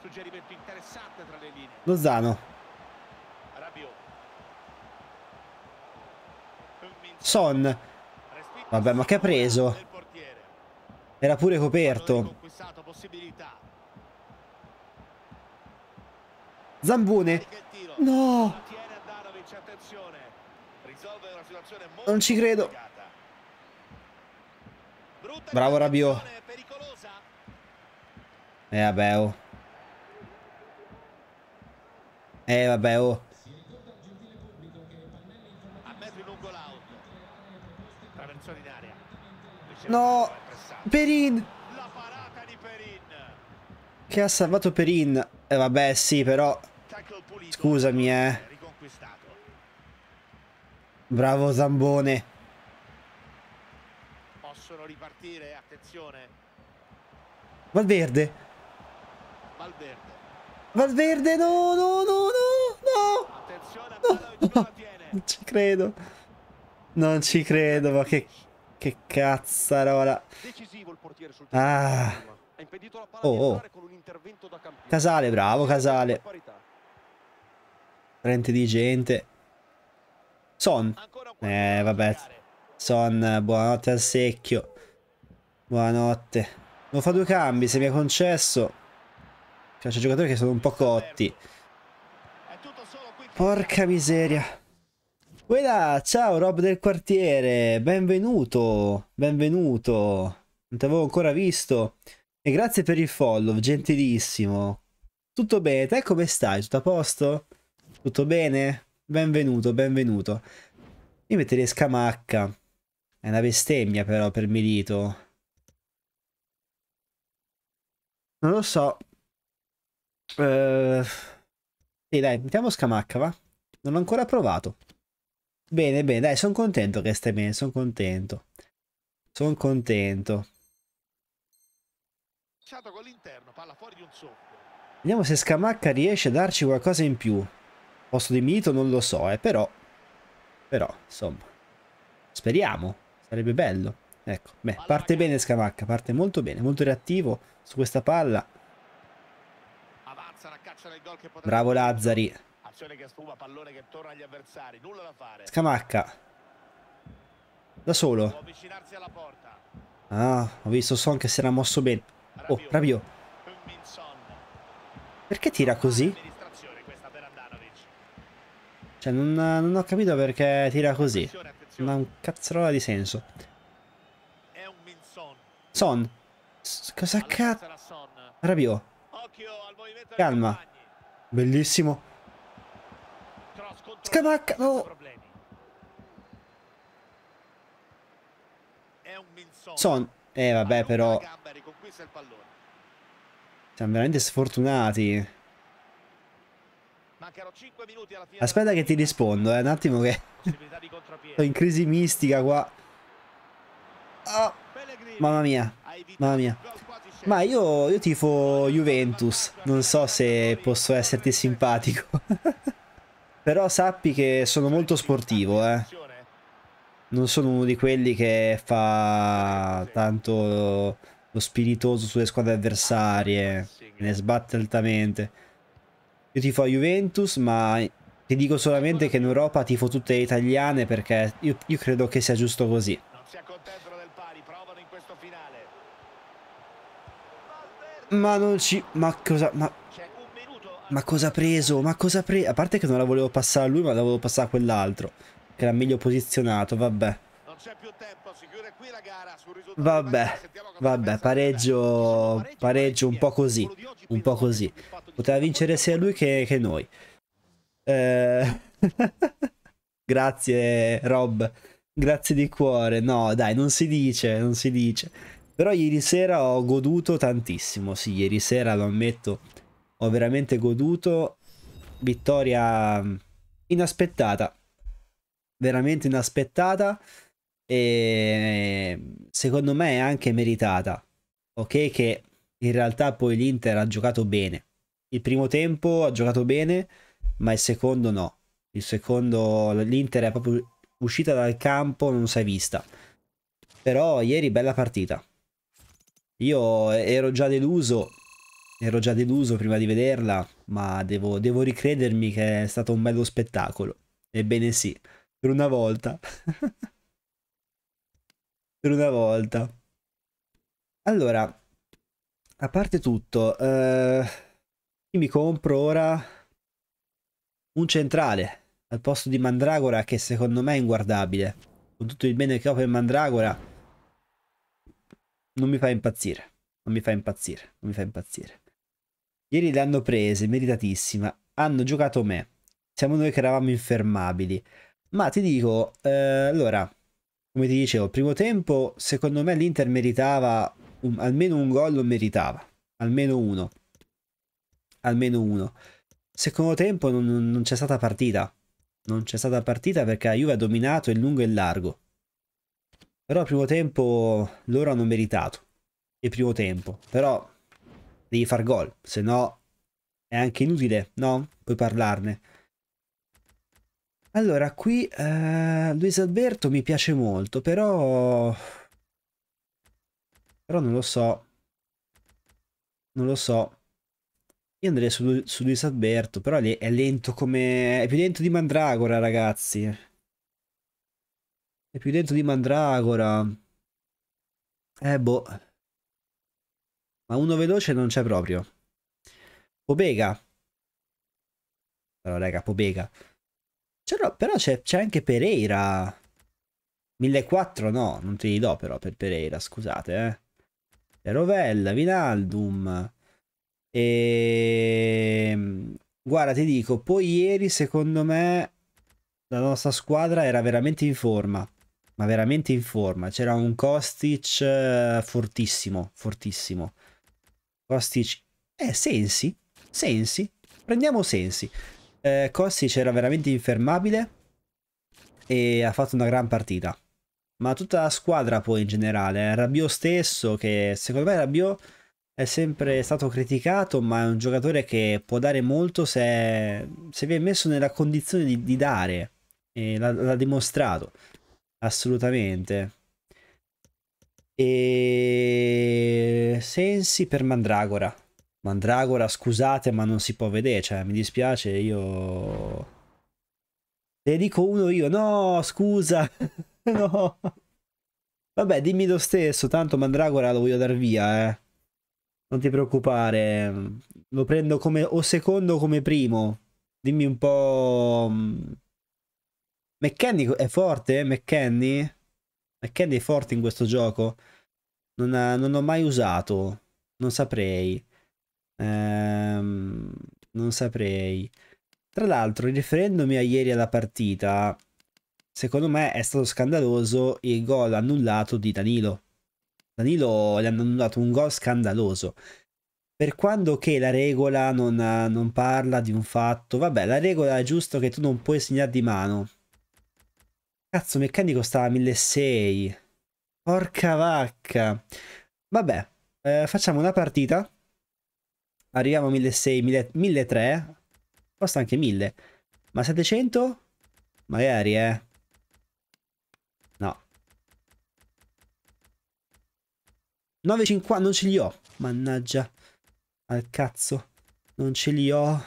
Suggerimento interessante tra le linee. Lozano. Son. Vabbè, ma che ha preso? Era pure coperto. Zambone. No! Non ci credo. Bravo Rabiot. Eh vabbè oh. Eh vabbè oh. No! Perin! Che ha salvato Perin. E eh, vabbè, sì, però... Scusami, eh. Bravo Zambone. Possono ripartire, attenzione. Valverde. Valverde. Valverde, no, no, no, no, no. Attenzione, no, no. Non ci credo. Non ci credo, ma che che cazzarola. Ah. Oh, oh. Casale, bravo Casale. Trente di gente. Son. Eh, vabbè. Son, buonanotte al secchio. Buonanotte. Non fa due cambi, se mi ha concesso. Cioè, c'è giocatori che sono un po' cotti. Porca miseria. Uela, ciao Rob del quartiere, benvenuto, benvenuto, non ti avevo ancora visto. E grazie per il follow, gentilissimo. Tutto bene, te come stai? Tutto a posto? Tutto bene? Benvenuto, benvenuto. Io metterei scamacca. È una bestemmia però per Milito. Non lo so. Uh... Sì dai, mettiamo scamacca va. Non l'ho ancora provato. Bene, bene, dai, sono contento che stai bene, sono contento. Sono contento. Vediamo se Scamacca riesce a darci qualcosa in più. Posto di Mito non lo so, eh, però... Però, insomma... Speriamo, sarebbe bello. Ecco, beh, parte bene Scamacca, parte molto bene, molto reattivo su questa palla. Bravo Lazzari. Azione che sfuma, pallone che torna agli avversari, nulla da fare. Scamacca. Da solo. alla porta. Ah, ho visto Son che si era mosso bene. Oh, Rabio. Perché tira così? Cioè, non, non ho capito perché tira così. Non ha un cazzarola di senso. Son. Cosa cazzo? Rabio. Calma. Bellissimo. Scamacca, no! Son. Eh vabbè però... Siamo veramente sfortunati. Aspetta che ti rispondo, eh, un attimo che... Sto in crisi mistica qua. Oh, mamma mia, mamma mia. Ma io, io tifo Juventus, non so se posso esserti simpatico. (laughs) (laughs) Però sappi che sono molto sportivo, eh. Non sono uno di quelli che fa tanto lo spiritoso sulle squadre avversarie. Me ne sbatte altamente. Io tifo a Juventus, ma ti dico solamente che in Europa tifo tutte le italiane perché io, io credo che sia giusto così. Ma non ci... Ma cosa... Ma... Ma cosa ha preso? Ma cosa ha preso? A parte che non la volevo passare a lui, ma la volevo passare a quell'altro. Che era meglio posizionato, vabbè. Vabbè, vabbè, pareggio, pareggio un po' eh, così, un po' così. Poteva vincere sia lui che, che noi. Eh... (laughs) Grazie Rob, grazie di cuore. No, dai, non si dice, non si dice. Però ieri sera ho goduto tantissimo, sì, ieri sera lo ammetto ho veramente goduto. Vittoria mm, inaspettata, veramente inaspettata e mm, secondo me è anche meritata. Ok, che in realtà poi l'Inter ha giocato bene. Il primo tempo ha giocato bene, ma il secondo no. Il secondo l'Inter è proprio uscita dal campo, non si è vista. Però ieri bella partita. Io ero già deluso ero già deluso prima di vederla, ma devo, devo ricredermi che è stato un bello spettacolo. Ebbene sì, per una volta. (laughs) per una volta. Allora, a parte tutto, eh, mi compro ora un centrale al posto di Mandragora che secondo me è inguardabile. Con tutto il bene che ho per Mandragora, non mi fa impazzire. Non mi fa impazzire, non mi fa impazzire. Ieri le hanno prese, meritatissima. Hanno giocato me. Siamo noi che eravamo infermabili. Ma ti dico, eh, allora, come ti dicevo, primo tempo, secondo me l'Inter meritava, un, almeno un gol lo meritava. Almeno uno. Almeno uno. Secondo tempo non, non c'è stata partita. Non c'è stata partita perché la Juve ha dominato in lungo e in largo. Però primo tempo loro hanno meritato. Il primo tempo. Però devi far gol, se no è anche inutile, no? Puoi parlarne. Allora, qui eh, Luis Alberto mi piace molto, però... Però non lo so. Non lo so. Io andrei su, su Luis Alberto, però è lento come... È più lento di Mandragora, ragazzi. È più lento di Mandragora. Eh, boh. Ma uno veloce non c'è proprio. Pobega. Però raga, Pobega. però c'è, anche Pereira. 1400 no, non te li do però per Pereira, scusate. Eh. Rovella, Vinaldum. E... Ehm, guarda, ti dico, poi ieri secondo me la nostra squadra era veramente in forma. Ma veramente in forma. C'era un Kostic eh, fortissimo, fortissimo. Kostic. Eh, Sensi. Sensi. Prendiamo Sensi. Eh, Kostic era veramente infermabile e ha fatto una gran partita. Ma tutta la squadra poi in generale. Eh, Rabiot stesso, che secondo me Rabiot è sempre stato criticato, ma è un giocatore che può dare molto se, se è messo nella condizione di, di dare. E l'ha dimostrato. Assolutamente. E Sensi per Mandragora. Mandragora, scusate, ma non si può vedere, cioè mi dispiace, io... Ne dico uno io, no, scusa, (laughs) no. Vabbè, dimmi lo stesso, tanto Mandragora lo voglio dar via, eh. Non ti preoccupare, lo prendo come o secondo come primo. Dimmi un po'... McKenny mm, è forte, eh, McKenny? Ma Candy è forte in questo gioco? Non, ha, non ho mai usato. Non saprei. Ehm, non saprei. Tra l'altro, riferendomi a ieri alla partita, secondo me è stato scandaloso il gol annullato di Danilo. Danilo gli hanno annullato un gol scandaloso. Per quando che la regola non, non parla di un fatto, vabbè, la regola è giusto che tu non puoi segnare di mano, Cazzo, meccanico stava a 1600. Porca vacca. Vabbè, eh, facciamo una partita. Arriviamo a 1600, 1300. Costa anche 1000. Ma 700? Magari, eh. No. 950, non ce li ho. Mannaggia. Al cazzo. Non ce li ho.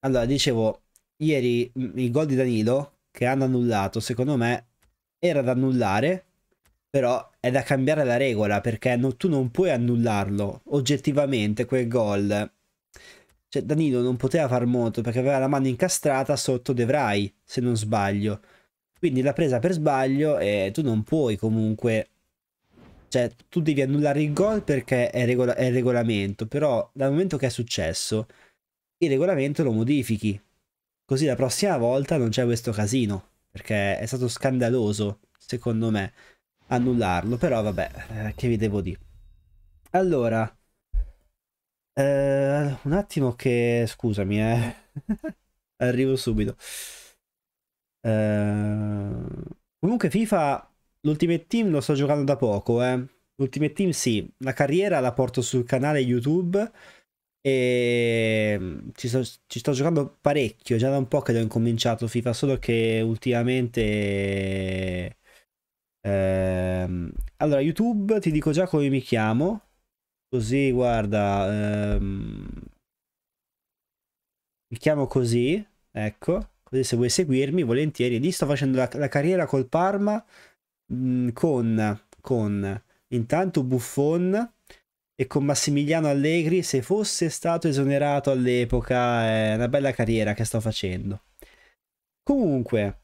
Allora, dicevo, ieri mm, i gol di Danilo che hanno annullato, secondo me era da annullare, però è da cambiare la regola perché no, tu non puoi annullarlo oggettivamente quel gol. Cioè Danilo non poteva far molto perché aveva la mano incastrata sotto De Vrij, se non sbaglio. Quindi l'ha presa per sbaglio e tu non puoi comunque cioè tu devi annullare il gol perché è, regola è il regolamento, però dal momento che è successo il regolamento lo modifichi Così la prossima volta non c'è questo casino. Perché è stato scandaloso, secondo me, annullarlo. Però vabbè, eh, che vi devo dire. Allora, eh, un attimo che... Scusami, eh. (laughs) Arrivo subito. Eh, comunque FIFA, l'Ultimate Team lo sto giocando da poco, eh. L'Ultimate Team sì, la carriera la porto sul canale YouTube e ci sto, ci sto, giocando parecchio, già da un po' che ho incominciato FIFA, solo che ultimamente... Ehm... Allora, YouTube ti dico già come mi chiamo, così guarda... Ehm... Mi chiamo così, ecco, così se vuoi seguirmi volentieri. Lì sto facendo la, la carriera col Parma mh, con, con intanto Buffon e con Massimiliano Allegri, se fosse stato esonerato all'epoca, è una bella carriera che sto facendo. Comunque,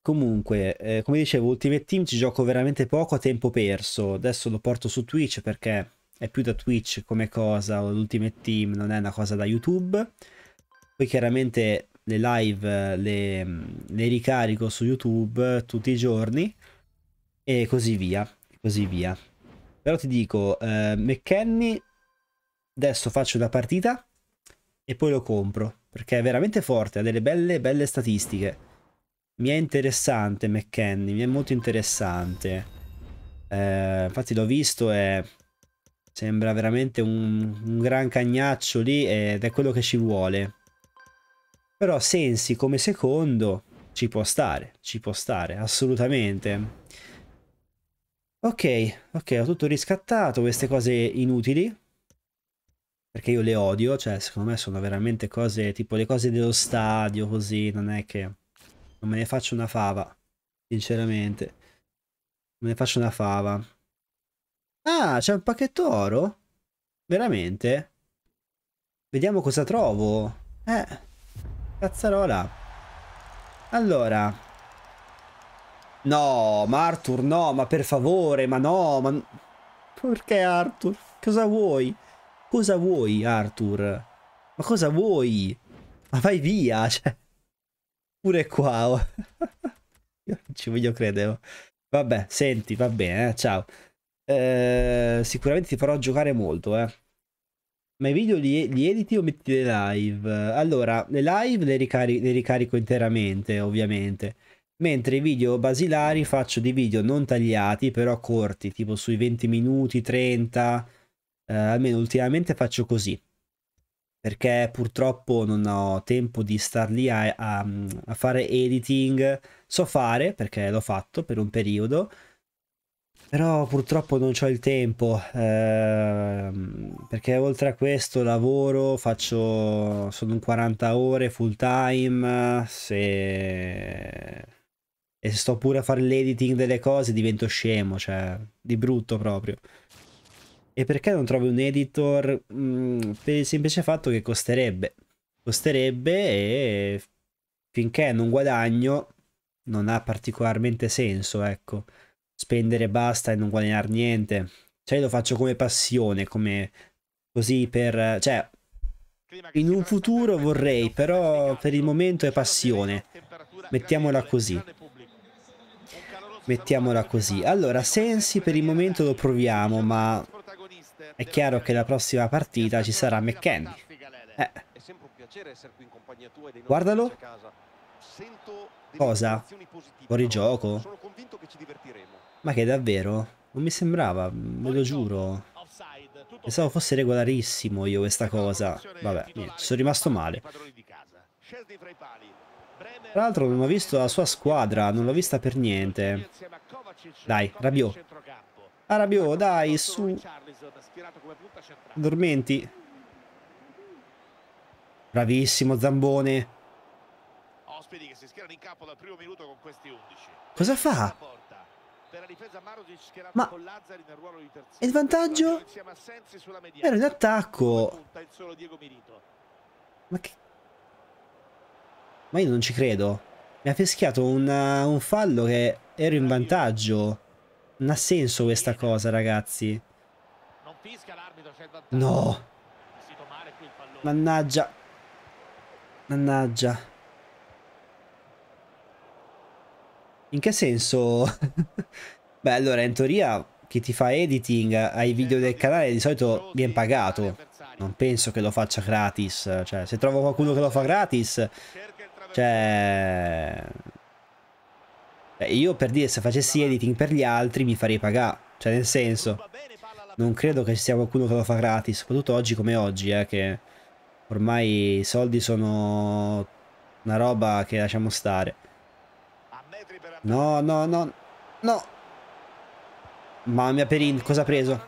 comunque eh, come dicevo, Ultimate Team ci gioco veramente poco a tempo perso. Adesso lo porto su Twitch perché è più da Twitch come cosa, l'Ultimate Team non è una cosa da YouTube. Poi chiaramente le live le, le ricarico su YouTube tutti i giorni e così via, così via. Però ti dico, eh, McKenny adesso faccio una partita e poi lo compro. Perché è veramente forte, ha delle belle, belle statistiche. Mi è interessante McKenny, mi è molto interessante. Eh, infatti l'ho visto e sembra veramente un, un gran cagnaccio lì ed è quello che ci vuole. Però Sensi come secondo ci può stare, ci può stare, assolutamente. Ok, ok, ho tutto riscattato, queste cose inutili. Perché io le odio, cioè secondo me sono veramente cose, tipo le cose dello stadio, così, non è che... Non me ne faccio una fava, sinceramente. Non me ne faccio una fava. Ah, c'è un pacchetto oro? Veramente? Vediamo cosa trovo. Eh, cazzarola. Allora, No, ma Arthur, no, ma per favore, ma no, ma... Perché Arthur? Cosa vuoi? Cosa vuoi, Arthur? Ma cosa vuoi? Ma vai via, (laughs) cioè... Pure qua, oh. (laughs) Io non ci voglio credere. Oh. Vabbè, senti, va bene, eh, ciao. Eh, sicuramente ti farò giocare molto, eh. Ma i video li, li, editi o metti le live? Allora, le live le, ricari le ricarico interamente, ovviamente mentre i video basilari faccio dei video non tagliati però corti, tipo sui 20 minuti, 30, eh, almeno ultimamente faccio così, perché purtroppo non ho tempo di star lì a, a, a fare editing, so fare perché l'ho fatto per un periodo, però purtroppo non ho il tempo ehm, perché oltre a questo lavoro faccio sono 40 ore full time se e se sto pure a fare l'editing delle cose divento scemo, cioè di brutto proprio. E perché non trovi un editor? Mm, per il semplice fatto che costerebbe. Costerebbe e finché non guadagno non ha particolarmente senso, ecco. Spendere basta e non guadagnare niente. Cioè lo faccio come passione, come così per... Cioè, in un futuro vorrei, però per il momento è passione. Mettiamola così. Mettiamola così. Allora, Sensi per il momento lo proviamo, ma è chiaro che la prossima partita ci sarà McKenny. Eh. Guardalo. Cosa? Fuori gioco? Ma che davvero? Non mi sembrava, ve lo giuro. Pensavo fosse regolarissimo io questa cosa. Vabbè, ci sono rimasto male. Scesi tra i pali. Tra l'altro non ho visto la sua squadra, non l'ho vista per niente. Dai, Rabiot. Ah, Rabiot, dai, su. Dormenti. Bravissimo, Zambone. Cosa fa? Ma e il vantaggio? Era in attacco. Ma che ma io non ci credo. Mi ha fischiato una, uh, un fallo che ero in vantaggio. Non ha senso questa cosa, ragazzi. No. Mannaggia. Mannaggia. In che senso? (laughs) Beh, allora, in teoria, chi ti fa editing ai video del canale di solito viene pagato. Non penso che lo faccia gratis. Cioè, se trovo qualcuno che lo fa gratis, cioè... Beh, io per dire se facessi editing per gli altri mi farei pagare. Cioè nel senso... Non credo che ci sia qualcuno che lo fa gratis. Soprattutto oggi come oggi, eh, che ormai i soldi sono una roba che lasciamo stare. No, no, no. No. Mamma mia, Perin, cosa ha preso?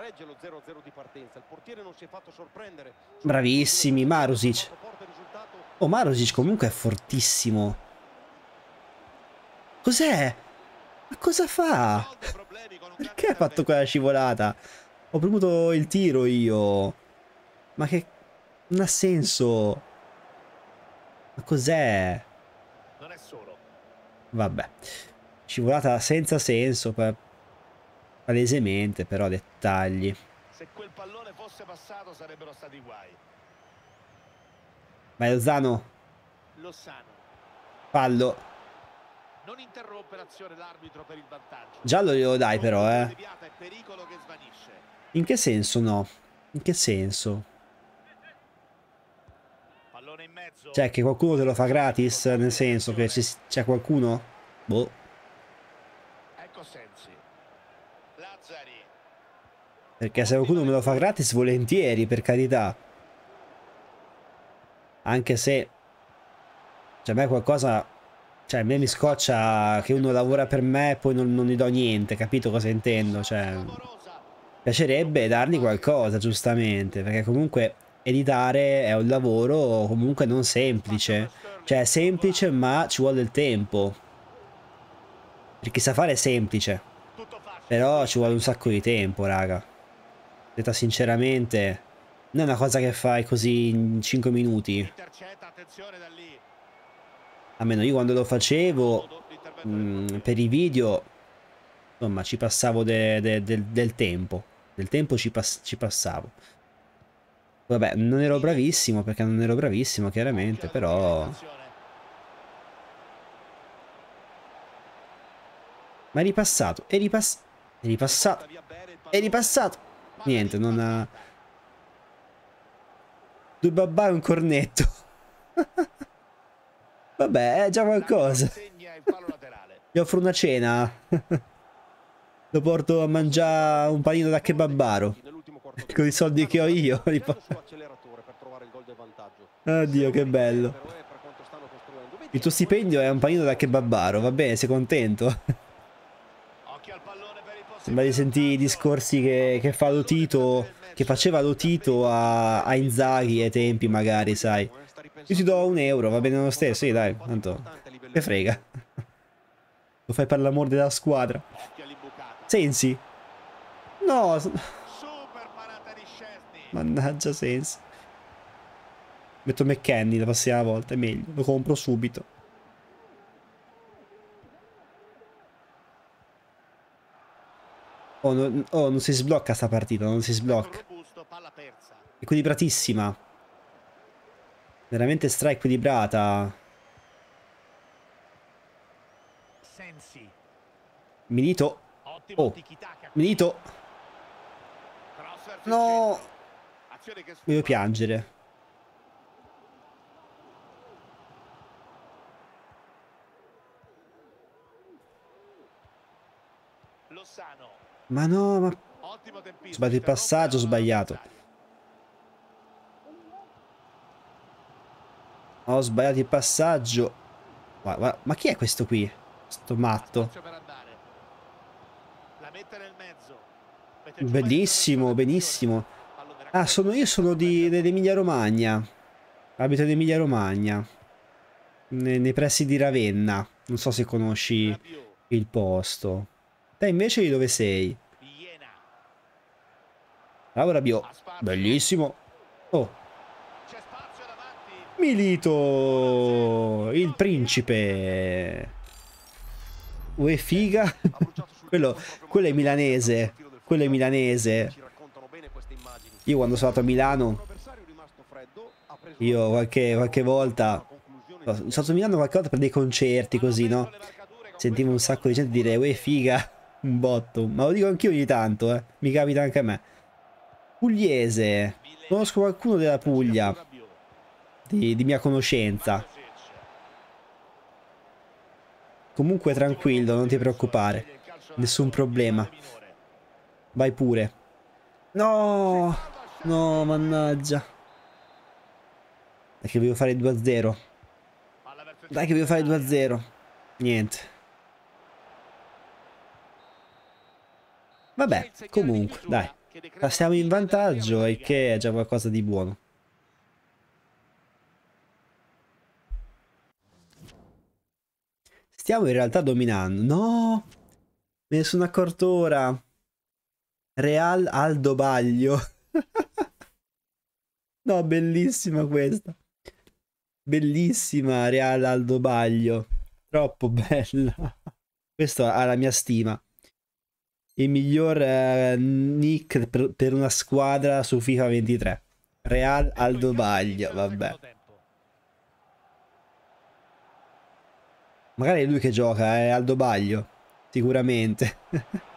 regge lo 0-0 di partenza. Il portiere non si è fatto sorprendere. Bravissimi, Marusic. Oh, Marusic comunque è fortissimo. Cos'è? Ma cosa fa? Perché ha fatto quella scivolata? Ho premuto il tiro io. Ma che... Non ha senso. Ma cos'è? Vabbè. Scivolata senza senso. Per palesemente, però dettagli. Se quel pallone fosse passato sarebbero stati guai. Vai Lozano. Lozano. Fallo. Non interrompe l'azione l'arbitro per il vantaggio. Giallo glielo dai però, eh. In che senso no? In che senso? Cioè che qualcuno te lo fa gratis, nel senso che c'è qualcuno? Boh. Ecco sempre. Perché se qualcuno me lo fa gratis, volentieri, per carità. Anche se... Cioè, a me qualcosa... Cioè, a me mi scoccia che uno lavora per me e poi non, non gli do niente, capito cosa intendo? Cioè... Piacerebbe dargli qualcosa, giustamente, perché comunque editare è un lavoro comunque non semplice. Cioè, è semplice, ma ci vuole del tempo. Perché sa fare è semplice. Però ci vuole un sacco di tempo, raga. Detta sinceramente, non è una cosa che fai così in 5 minuti. Almeno io quando lo facevo mh, mm, per i video, insomma, ci passavo de, de, de, del tempo. Del tempo ci, pas, ci passavo. Vabbè, non ero bravissimo perché non ero bravissimo, chiaramente, però... Ma è ripassato, è ripassato, è ripassato, è ripassato. Niente, non ha... Due babà e un cornetto. (laughs) Vabbè, è già qualcosa. Gli offro una cena. (laughs) Lo porto a mangiare un panino da kebabaro. (laughs) Con i soldi che ho io. Oddio, che bello. Il tuo stipendio è un panino da kebabaro. Va bene, sei contento. Sembra di sentire i discorsi che, che fa Lotito, che faceva Lotito a, a Inzaghi ai tempi magari, sai. Io ti do un euro, va bene lo stesso, sì dai, tanto te frega. Lo fai per l'amore della squadra. Sensi? No! Mannaggia Sensi. Metto McKenny la prossima volta, è meglio, lo compro subito. Oh, no, oh, non si sblocca sta partita, non si sblocca. Equilibratissima. Veramente stra-equilibrata. Milito. Oh. Milito. No. Voglio piangere. Ma no, ma... Sbagliato il passaggio, sbagliato. Ho sbagliato il passaggio. Guarda, guarda. Ma chi è questo qui? Sto matto. Bellissimo, benissimo. Ah, sono io, sono di, Emilia Romagna. Abito in Emilia Romagna. Nei, nei pressi di Ravenna. Non so se conosci il posto. Te invece di dove sei? Laura allora, Bio. Bellissimo. Oh. Milito. Il principe. Ue figa. (laughs) quello, quello è milanese. Quello è milanese. Io quando sono andato a Milano... Io qualche, qualche volta... Sono stato a Milano qualche volta per dei concerti così, no? Sentivo un sacco di gente dire, ue figa un botto, ma lo dico anch'io ogni tanto, eh. mi capita anche a me. Pugliese, conosco qualcuno della Puglia, di, di mia conoscenza. Comunque tranquillo, non ti preoccupare, nessun problema. Vai pure. No, no, mannaggia. Dai che voglio fare 2-0. Dai che voglio fare 2-0. Niente. Vabbè, comunque, dai. Passiamo in vantaggio e che è già qualcosa di buono. Stiamo in realtà dominando. No! Me ne sono accorto ora. Real Aldo Baglio. (laughs) no, bellissima questa. Bellissima Real Aldo Baglio. Troppo bella. Questo ha la mia stima il miglior eh, nick per, per, una squadra su FIFA 23. Real Aldo Baglia, vabbè. Magari è lui che gioca, è eh, Aldo Baglio, sicuramente. (laughs)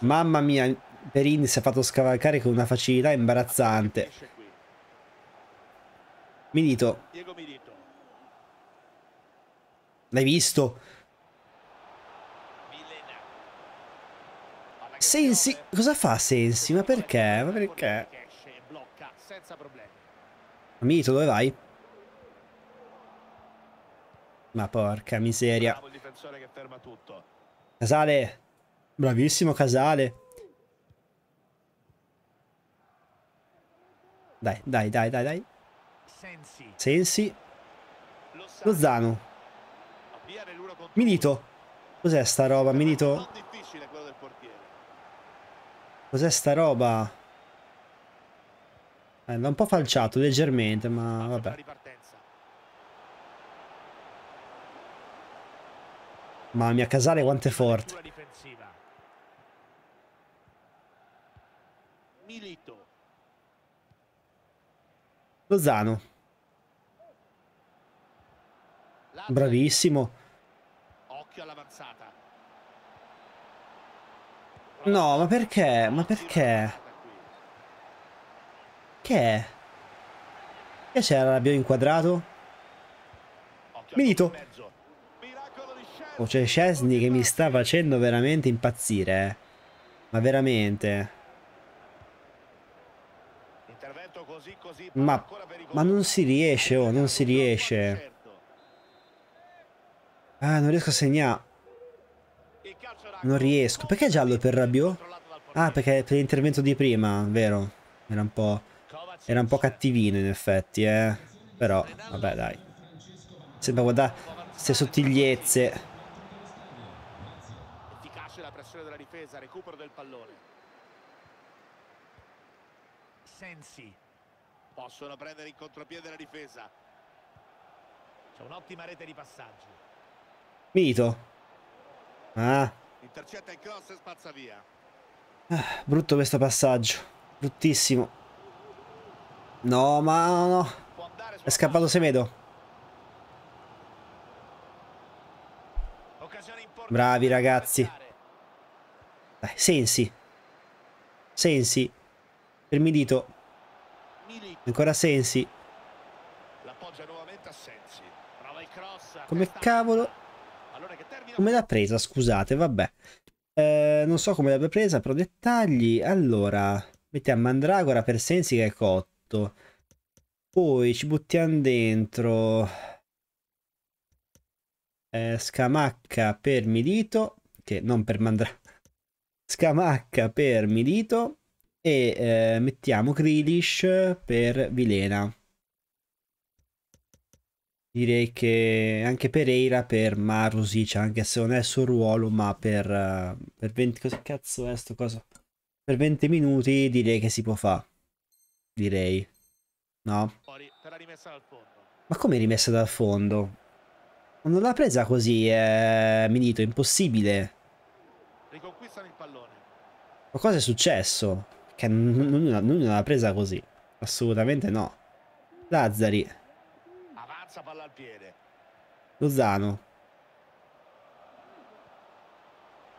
Mamma mia, Perini si è fatto scavalcare con una facilità imbarazzante. Milito. L'hai visto? Sensi, cosa fa Sensi? Ma perché? Ma perché? Mito, dove vai? Ma porca miseria. Casale. Bravissimo Casale. Dai, dai, dai, dai, dai. Sensi. Lozano. Minito. Cos'è sta roba, Milito? Cos'è sta roba? Eh, va un po' falciato leggermente, ma vabbè. Mamma mia, Casale quanto è forte. Milito. Lozano. Bravissimo. Occhio all'avanzata. No, ma perché? Ma perché? Che? Che c'era l'abbiamo inquadrato? Milito! oh, c'è Chesney che mi sta facendo veramente impazzire. Eh. Ma veramente. Ma, ma non si riesce, oh, non si riesce. Certo. Ah, non riesco a segnare. Non riesco. Perché è giallo per Rabiot? Ah, perché per l'intervento di prima, vero? Era un po'... Era un po' cattivino in effetti, eh. Però, vabbè, dai. Sembra guardare queste sottigliezze. Efficace la pressione della difesa, recupero del pallone. Sensi. Possono prendere il contropiede la difesa. C'è un'ottima rete di passaggio. Mito. Ah. Intercetta il cross e spazza via. Ah, brutto questo passaggio. Bruttissimo. No, ma no, no. È scappato Semedo. Bravi ragazzi. Dai, sensi. Sensi. Per Milito. Ancora Sensi. Come cavolo come l'ha presa, scusate, vabbè. Eh, non so come l'abbia presa, però dettagli. Allora, mettiamo Mandragora per Sensi che è cotto. Poi ci buttiamo dentro eh, Scamacca per Milito, che non per Mandragora. Scamacca per Milito e eh, mettiamo Krilish per Vilena direi che anche Pereira per Marusic, anche se non è il suo ruolo, ma per, eh, per 20 cosa cazzo è sto cosa? Per 20 minuti direi che si può fare. Direi. No? Ma come rimessa dal fondo? non l'ha presa così, eh, Milito, impossibile. Riconquistano il pallone. Ma cosa è successo? Che non, non, non l'ha presa così. Assolutamente no. Lazzari. Lozano.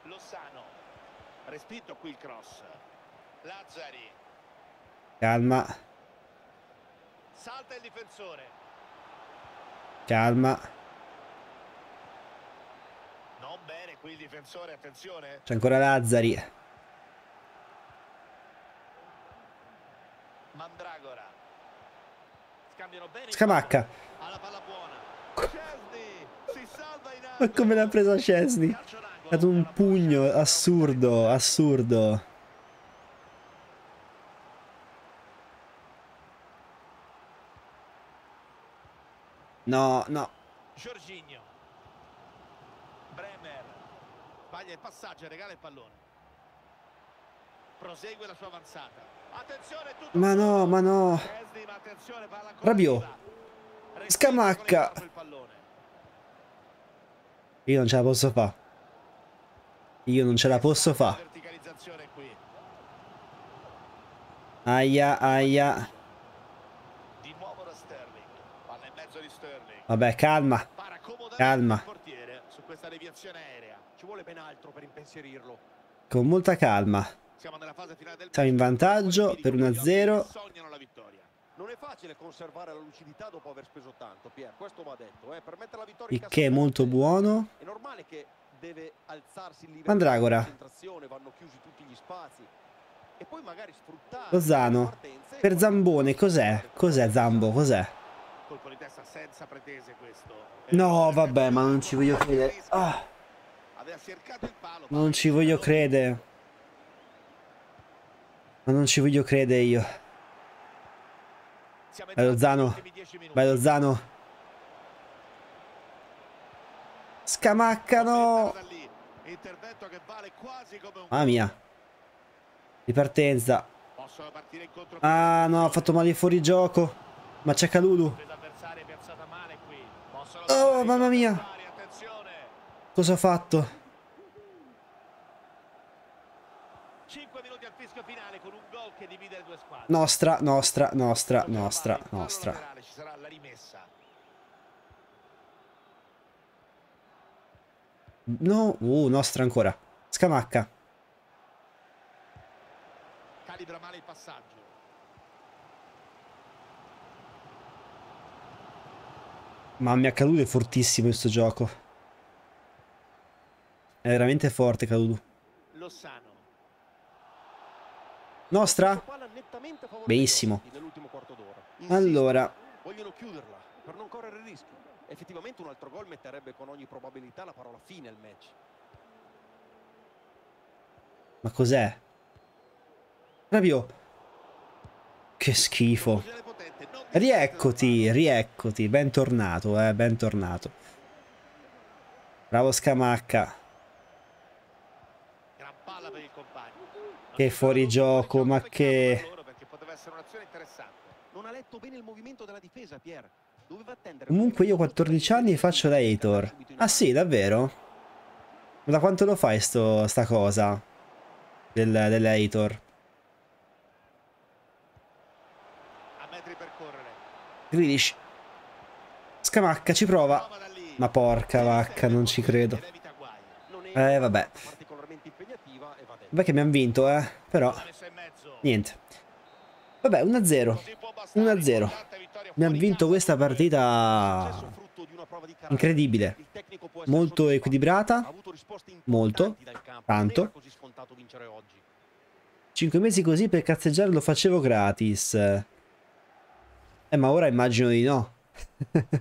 Lozano. Respinto qui il cross. Lazzari. Calma. Salta il difensore. Calma. Non bene qui il difensore, attenzione. C'è ancora Lazzari. Mandragora. Scambiano bene. Scamacca. Alla palla buona. Ma come l'ha presa Cesny? È stato un pugno assurdo, assurdo. No, no. Giorginio. Bremer. Baglia il passaggio, regala il pallone. Prosegue la sua avanzata. Attenzione, tutto ma no, ma no. Rabiot. Scamacca. Il pallone. Io non ce la posso fa. Io non ce la posso fa. Aia, aia. Vabbè, calma. Calma. Con molta calma. Siamo in vantaggio per 1-0. Non è facile conservare la lucidità dopo aver speso tanto, Pier, questo va detto. Eh. Per mettere la vittoria Il che è molto buono. È normale che deve alzarsi il livello Mandragora. di concentrazione, vanno chiusi tutti gli spazi. E poi magari sfruttare Lozano. Per Zambone, cos'è? Cos'è Zambo? Cos'è? Colpo di testa senza pretese questo. Eh, no, vabbè, ma non ci voglio credere. Ah. Non ci voglio credere. Ma non ci voglio credere io. Vai Lozano. Vai Lozano. Scamaccano. Mamma mia. Ripartenza. Ah no, ha fatto male fuori gioco. Ma c'è Calulu. Oh mamma mia. Cosa ha fatto? fischio finale con un gol che divide le due squadre. Nostra, nostra, nostra, nostra, nostra. Ci sarà la rimessa. No, uh, nostra ancora. Scamacca. Calibra male il passaggio. Ma mi è caduto fortissimo questo gioco. È veramente forte caduto. Lo sanno. Nostra? Benissimo. Allora. Vogliono chiuderla per non correre rischio. Effettivamente un altro gol metterebbe con ogni probabilità la parola fine al match. Ma cos'è? Rabiot. Che schifo. Rieccoti, rieccoti. Bentornato, eh, bentornato. Bravo Scamacca. Che fuori gioco, ma che... Comunque io 14 anni faccio la Hator. Ah sì, davvero? Ma da quanto lo fai sto, sta cosa? Del, della Hator? Grealish. Scamacca ci prova. Ma porca vacca, non ci credo. Eh vabbè. Vabbè che abbiamo vinto, eh. Però, niente. Vabbè, 1-0. 1-0. Abbiamo vinto questa partita incredibile. Molto equilibrata. Molto. Tanto. Cinque mesi così per cazzeggiare lo facevo gratis. Eh, ma ora immagino di no. (laughs)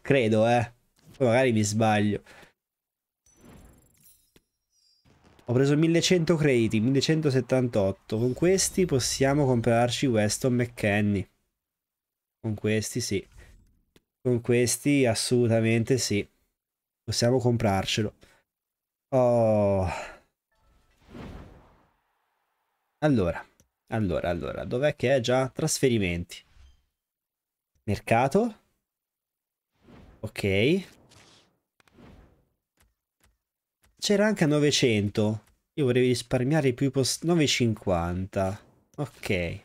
Credo, eh. Poi magari mi sbaglio. Ho preso 1100 crediti, 1178. Con questi possiamo comprarci Weston McKenny. Con questi sì. Con questi assolutamente sì. Possiamo comprarcelo. Oh. Allora, allora, allora, dov'è che è già? Trasferimenti. Mercato. Ok. C'era anche a 900. Io vorrei risparmiare più poss... 950. Ok.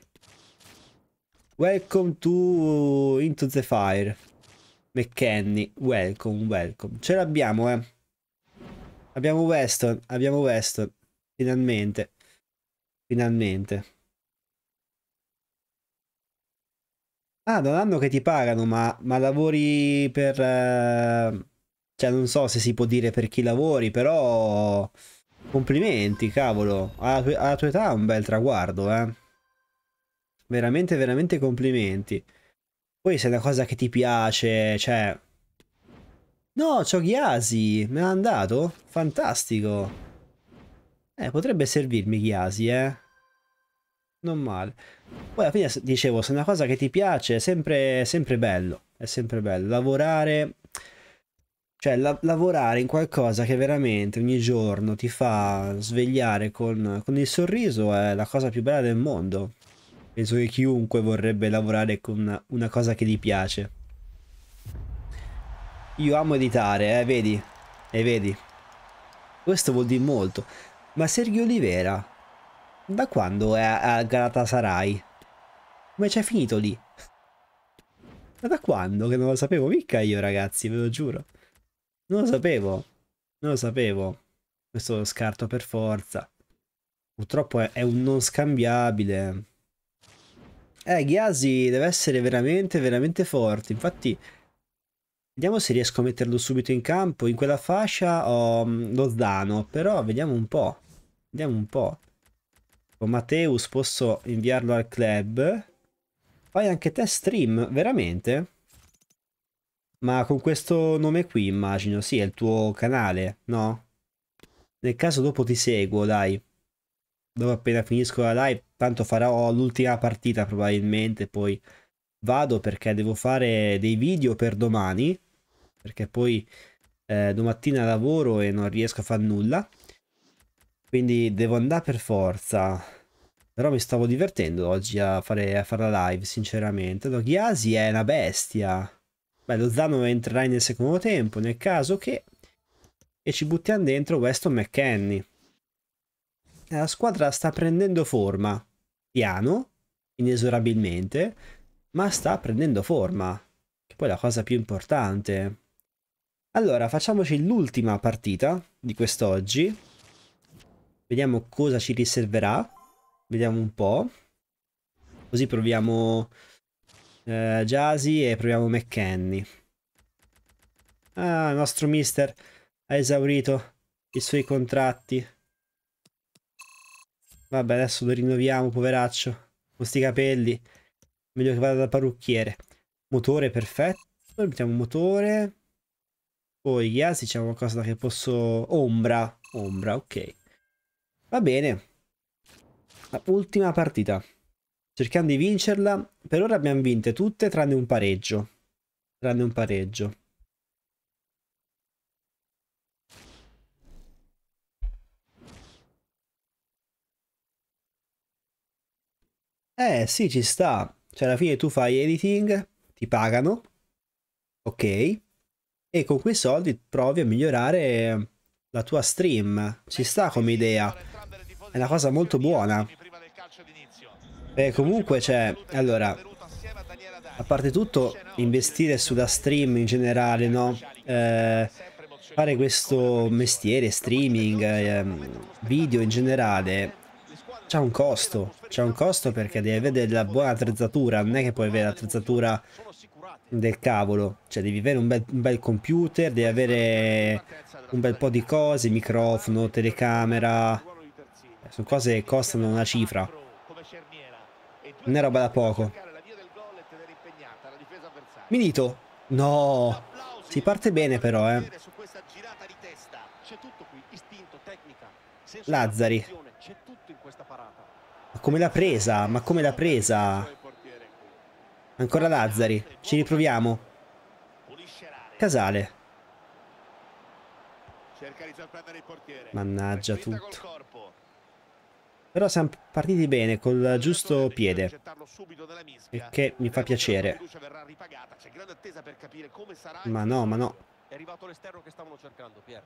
Welcome to Into the Fire. McKenny. Welcome, welcome. Ce l'abbiamo, eh. Abbiamo Weston, abbiamo Weston. Finalmente. Finalmente. Ah, non hanno che ti pagano, ma, ma lavori per... Uh cioè, non so se si può dire per chi lavori, però... Complimenti, cavolo. Alla, tu alla tua età è un bel traguardo, eh. Veramente, veramente complimenti. Poi se è una cosa che ti piace, cioè... No, c'ho Ghiasi, me l'ha andato? Fantastico. Eh, potrebbe servirmi Ghiasi, eh. Non male. Poi alla fine dicevo, se è una cosa che ti piace, è sempre, sempre bello. È sempre bello. Lavorare cioè, la lavorare in qualcosa che veramente ogni giorno ti fa svegliare con, con, il sorriso è la cosa più bella del mondo. Penso che chiunque vorrebbe lavorare con una, una cosa che gli piace. Io amo editare, eh, vedi? E eh, vedi? Questo vuol dire molto. Ma Sergio Olivera, da quando è a, a Galatasaray? Come c'è finito lì? (laughs) Ma da quando? Che non lo sapevo mica io, ragazzi, ve lo giuro. Non lo sapevo. Non lo sapevo. Questo lo scarto per forza. Purtroppo è, è un non scambiabile. Eh, Ghiasi deve essere veramente, veramente forte. Infatti, vediamo se riesco a metterlo subito in campo. In quella fascia ho mm, lo Zdano, però vediamo un po'. Vediamo un po'. Con Mateus posso inviarlo al club. Fai anche te stream, veramente? Ma con questo nome qui immagino, sì, è il tuo canale, no? Nel caso dopo ti seguo, dai. Dopo appena finisco la live, tanto farò l'ultima partita probabilmente, poi vado perché devo fare dei video per domani, perché poi eh, domattina lavoro e non riesco a fare nulla. Quindi devo andare per forza. Però mi stavo divertendo oggi a fare, a fare la live, sinceramente. No, è una bestia. Beh, lo Zano entrerà nel secondo tempo, nel caso che... E ci buttiamo dentro Weston McKenny. La squadra sta prendendo forma, piano, inesorabilmente, ma sta prendendo forma, che poi è la cosa più importante. Allora, facciamoci l'ultima partita di quest'oggi. Vediamo cosa ci riserverà. Vediamo un po'. Così proviamo eh, Jasi e proviamo McKenny. Ah, il nostro mister ha esaurito i suoi contratti. Vabbè, adesso lo rinnoviamo, poveraccio. Con sti capelli. Meglio che vada da parrucchiere. Motore perfetto. Mettiamo un motore. Poi Yasi c'è qualcosa che posso... Ombra. Ombra, ok. Va bene. ultima partita cercando di vincerla. Per ora abbiamo vinte tutte tranne un pareggio. Tranne un pareggio. Eh sì, ci sta. Cioè alla fine tu fai editing, ti pagano, ok, e con quei soldi provi a migliorare la tua stream. Ci sta come idea. È una cosa molto buona. Beh, comunque, cioè, allora, a parte tutto, investire sulla stream in generale, no? Eh, fare questo mestiere, streaming, eh, video in generale, c'ha un costo. C'è un costo perché devi avere della buona attrezzatura, non è che puoi avere l'attrezzatura del cavolo. Cioè, devi avere un bel, un bel computer, devi avere un bel po' di cose, microfono, telecamera. Eh, Sono cose che costano una cifra. Non è roba da poco. Minito. No. Si parte bene però, eh. Lazzari. Ma come l'ha presa? Ma come l'ha presa? Ancora Lazzari. Ci riproviamo. Casale. Mannaggia tutto. Però siamo partiti bene, col giusto piede. Il che mi fa piacere. Ma no, ma no. È arrivato l'esterno che stavano cercando, Pier.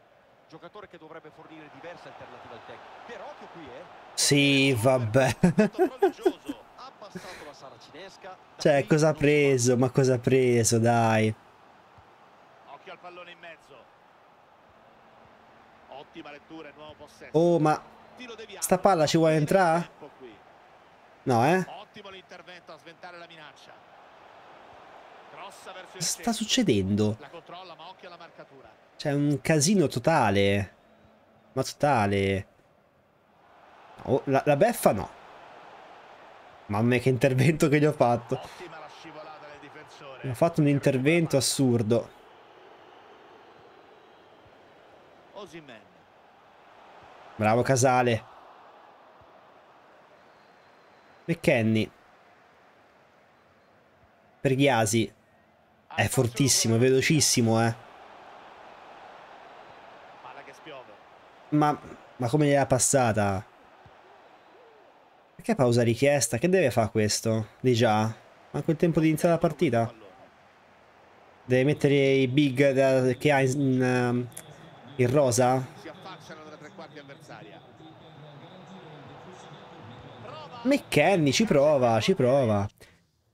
Giocatore che dovrebbe fornire diverse alternative al tecnico. Però occhio qui, eh. Sì, vabbè. cioè, cosa ha preso? Ma cosa ha preso, dai. Occhio al pallone in mezzo. Ottima lettura, nuovo possesso. Oh, ma Sta palla ci vuole entrare? No, eh? Sta succedendo? C'è un casino totale. Ma totale. Oh, la, la, beffa no. Mamma mia che intervento che gli ho fatto. Gli ho fatto un intervento assurdo. Osimhen. Bravo Casale. McKenny. Per Ghiasi. È fortissimo, è velocissimo, eh. Ma, ma come gli gliela passata? Perché pausa richiesta? Che deve fare questo? Di già? Manco il tempo di iniziare la partita? Deve mettere i big che ha in, in, ehm, in rosa? parte avversaria. McKenny ci prova, ci prova.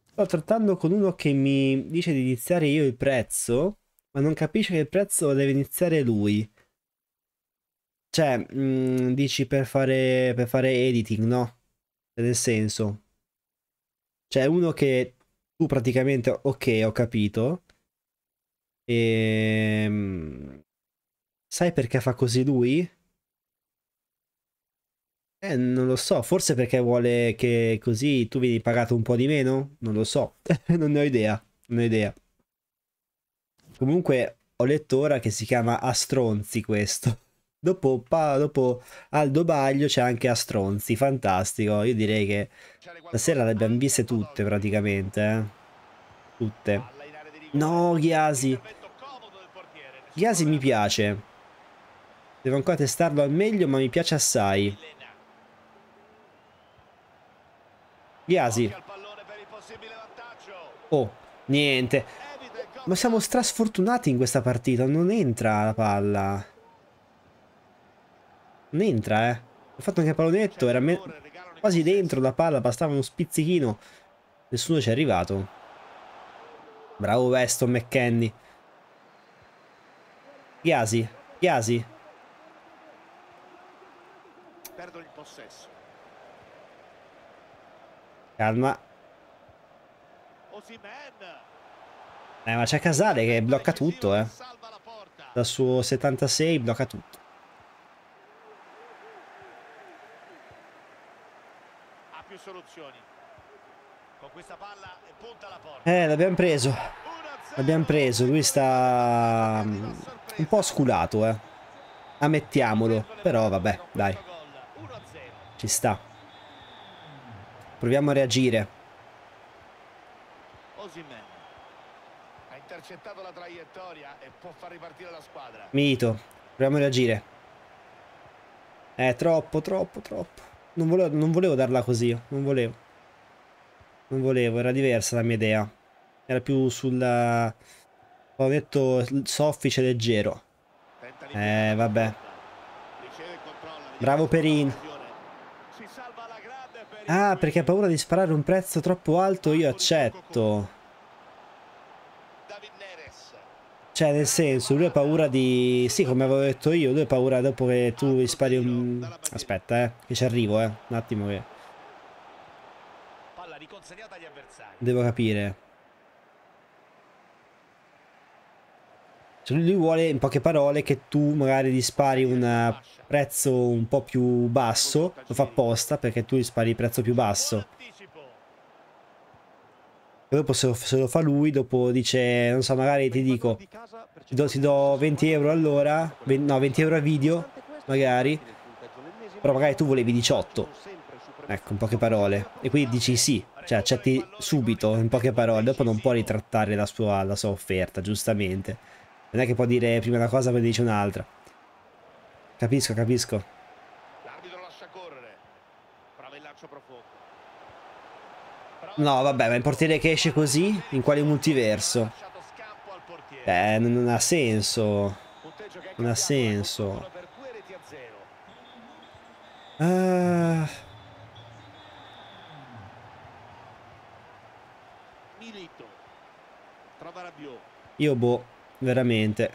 Sto trattando con uno che mi dice di iniziare io il prezzo, ma non capisce che il prezzo deve iniziare lui. Cioè, mh, mm, dici per fare, per fare editing, no? Cioè, nel senso. Cioè, uno che tu praticamente, ok, ho capito. E... Ehm, sai perché fa così lui? Eh, non lo so, forse perché vuole che così tu vieni pagato un po' di meno? Non lo so, (laughs) non ne ho idea, non ho idea. Comunque ho letto ora che si chiama Astronzi questo. (laughs) Dopo, pa, dopo Aldo Baglio c'è anche Astronzi, fantastico. Io direi che stasera le abbiamo viste tutte praticamente, eh. Tutte. No, Ghiasi. Ghiasi mi piace. Devo ancora testarlo al meglio, ma mi piace assai. Biasi. Oh, niente. Ma siamo strasfortunati in questa partita. Non entra la palla. Non entra, eh. Ho fatto anche il pallonetto. Era quasi dentro la palla. Bastava uno spizzichino. Nessuno ci è arrivato. Bravo Weston McKenny. Biasi. Biasi. Perdo il possesso. Calma. Eh, ma c'è Casale che blocca tutto, eh. Dal suo 76 blocca tutto. Ha più soluzioni. Con questa palla punta la porta. Eh, l'abbiamo preso. L'abbiamo preso, lui sta mm, un po' sculato, eh. Ammettiamolo, però vabbè, dai. Ci sta. Proviamo a reagire. Mito. Proviamo a reagire. Eh, troppo, troppo, troppo. Non volevo, non volevo darla così, non volevo. Non volevo, era diversa la mia idea. Era più sulla... Eh, ho detto soffice leggero. Eh, vabbè. Bravo Perin. Ah, perché ha paura di sparare un prezzo troppo alto, io accetto. Cioè, nel senso, lui ha paura di... Sì, come avevo detto io, lui ha paura dopo che tu spari un... Aspetta, eh, che ci arrivo, eh. Un attimo che... Devo capire. Cioè lui vuole in poche parole che tu magari gli spari un eh, prezzo un po' più basso, lo fa apposta perché tu gli spari il prezzo più basso. E dopo se lo, se lo, fa lui, dopo dice, non so, magari ti dico, ti do, ti do 20 euro all'ora, no 20 euro a video, magari, però magari tu volevi 18, ecco, in poche parole. E quindi dici sì, cioè accetti subito, in poche parole, dopo non può ritrattare la sua, la sua offerta, giustamente. Non è che può dire prima una cosa e poi dice un'altra. Capisco, capisco. L'arbitro lascia correre. Bravellaccio profondo. No, vabbè, ma il portiere che esce così? In quale multiverso? Eh, non ha senso. Non ha senso. Ah. Io boh. Veramente.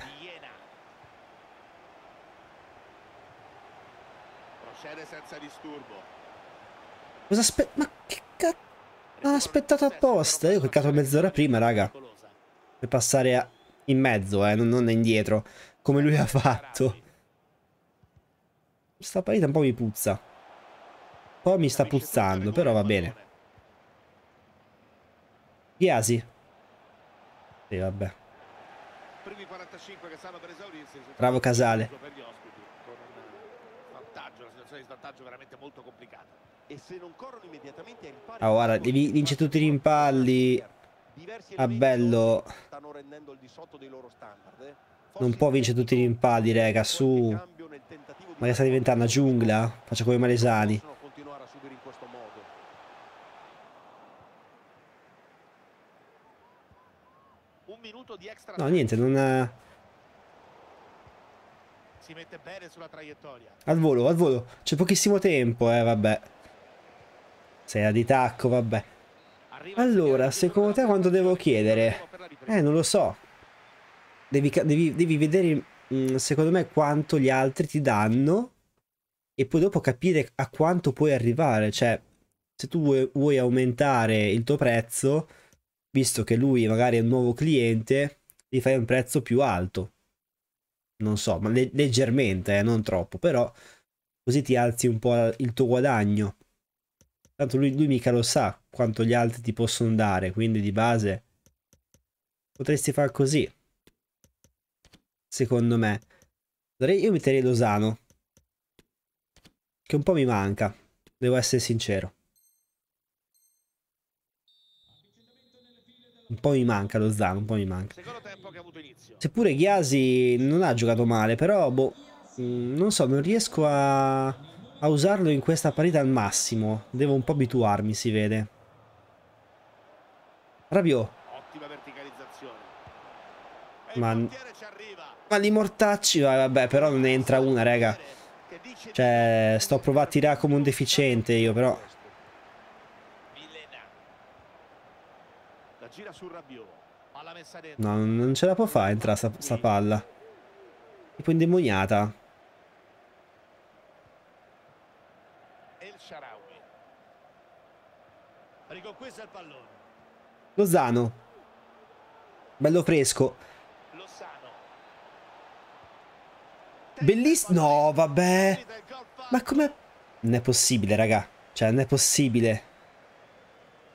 Cosa aspetta? Ma che cazzo? Ha aspettato apposta. Io ho cliccato mezz'ora prima, raga. Per passare a... in mezzo, eh, non, non indietro. Come lui ha fatto. Sta partita un po' mi puzza. Un po' mi sta puzzando, però va bene. Ghiasi. Sì, vabbè primi 45 che stanno per esaurirsi bravo Casale per gli ospiti con un vantaggio una situazione di svantaggio veramente molto complicata e se non corrono immediatamente ai ripari ah guarda, devi vince tutti i rimpalli ah bello stanno rendendo il di sotto dei loro standard eh? non può vincere tutti gli impalli, raga su ma che sta diventando una giungla faccio come i malesani continuare a subire in questo modo No, niente, non ha... Eh, si mette bene sulla traiettoria. Al volo, al volo. C'è pochissimo tempo, eh, vabbè. Sei a di tacco, vabbè. Allora, secondo te quanto devo chiedere? Eh, non lo so. Devi, devi, devi vedere, mm, secondo me, quanto gli altri ti danno e poi dopo capire a quanto puoi arrivare. Cioè, se tu vuoi, vuoi aumentare il tuo prezzo visto che lui magari è un nuovo cliente, gli fai un prezzo più alto. Non so, ma le leggermente, eh, non troppo, però così ti alzi un po' il tuo guadagno. Tanto lui, lui mica lo sa quanto gli altri ti possono dare, quindi di base potresti far così. Secondo me. Io metterei Losano. Che un po' mi manca, devo essere sincero. Un po' mi manca lo Zan, un po' mi manca. Seppure Ghiasi non ha giocato male, però boh, mm, non so, non riesco a, a usarlo in questa partita al massimo. Devo un po' abituarmi, si vede. Rabiot. Ma, ma li mortacci, vabbè, però non ne entra una, raga. Cioè, sto provando a tirare come un deficiente io, però... gira sul Rabiot. Palla messa dentro. No, non ce la può fare entrare sta, sta palla. Tipo indemoniata. El Sharawi. Riconquista il pallone. Lozano. Bello fresco. Lozano. Bellissimo. No, vabbè. Ma come... Non è possibile, raga. Cioè, non è possibile.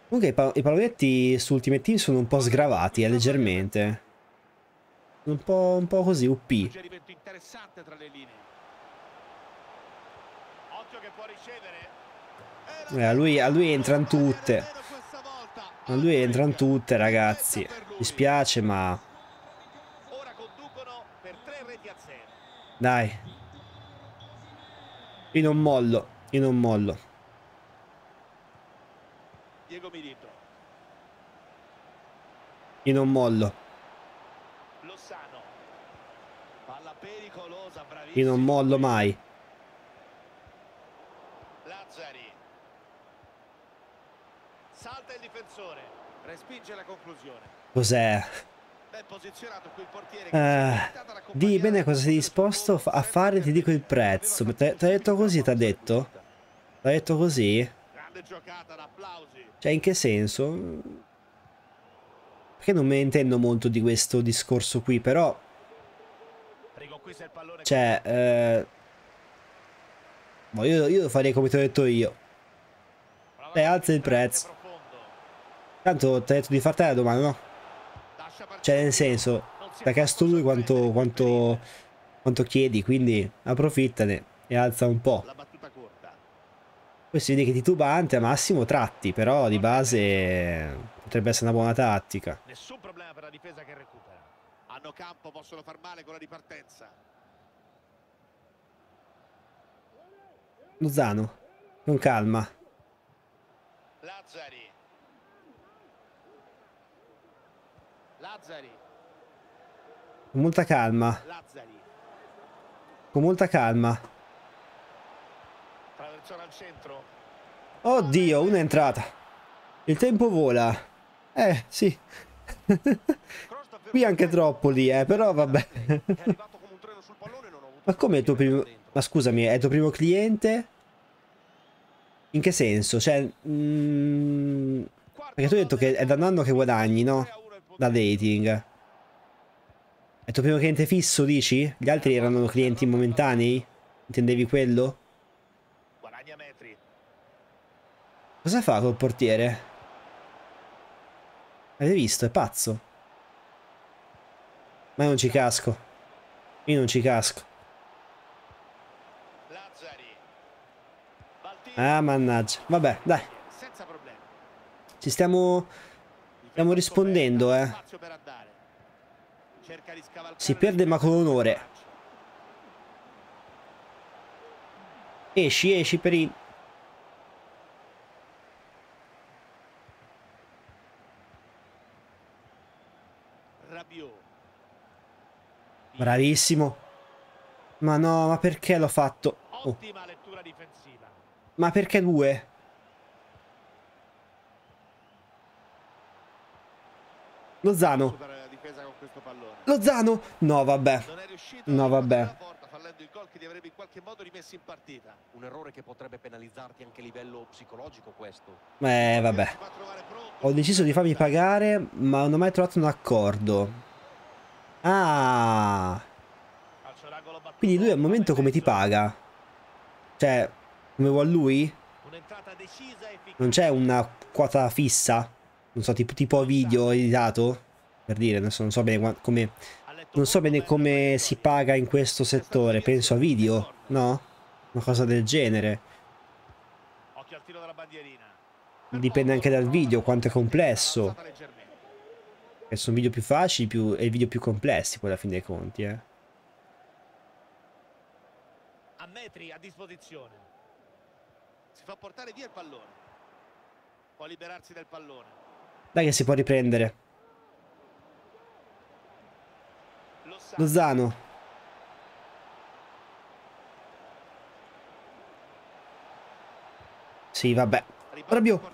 Comunque i, paludetti su Ultimate Team sono un po' sgravati, eh, leggermente. Un po', un po così, UP. Eh, a, lui, a lui entrano tutte. A lui entrano tutte, ragazzi. Mi spiace, ma... Dai. Io non mollo, io non mollo. Diego Milito. In un mollo. Lossano. Palla pericolosa, bravissimo. In un mollo mai. Lazzari. Salta il difensore. Respinge la conclusione. Cos'è? Uh, di bene cosa sei disposto a fare ti dico il prezzo. Ti ha detto così, ti ha detto? Ti ha detto così? giocata Cioè, in che senso? Perché non me ne intendo molto di questo discorso qui, però... Cioè, eh... Io, io lo farei come ti ho detto io. E cioè, alza il prezzo. Tanto ti ho detto di fartela domani, no? Cioè, nel senso, da casto lui quanto, quanto, quanto chiedi, quindi approfittane e alza un po'. Poi si che titubante a massimo tratti, però di base potrebbe essere una buona tattica. Nessun problema per la difesa che recupera. Hanno campo, possono far male con la ripartenza. Luzzano, con calma. Lazzari. Lazzari. Con molta calma. Lazzari. Con molta calma. Oddio, un'entrata. Il tempo vola. Eh, sì. Qui anche troppo lì, eh, però vabbè. Ma come è il tuo primo... Ma scusami, è il tuo primo cliente? In che senso? Cioè... Mm... Perché tu hai detto che è da un anno che guadagni, no? Da dating. È il tuo primo cliente fisso, dici? Gli altri erano clienti momentanei? Intendevi quello? Cosa fa col portiere? Avete visto? È pazzo. Ma io non ci casco. Io non ci casco. Ah, mannaggia. Vabbè, dai. Ci stiamo... Stiamo rispondendo, eh. Si perde ma con onore. Esci, esci per il... Bravissimo. Ma no, ma perché l'ho fatto? Oh. Ma perché due? Lozano. Lozano. No, vabbè. No, vabbè. Eh, vabbè. Ho deciso di farmi pagare, ma non ho mai trovato un accordo. Ah. Quindi lui al momento come ti paga? Cioè, come vuol lui? Non c'è una quota fissa? Non so, tipo, tipo video editato? Per dire, adesso non so bene come... Non so bene come si paga in questo settore, penso a video, no? Una cosa del genere. Dipende anche dal video, quanto è complesso. Che sono video più facili più, e video più complessi poi alla fine dei conti, eh. A metri a disposizione. Si fa portare via il pallone. Può liberarsi del pallone. Dai che si può riprendere. Lozano. Sì, vabbè. Proprio.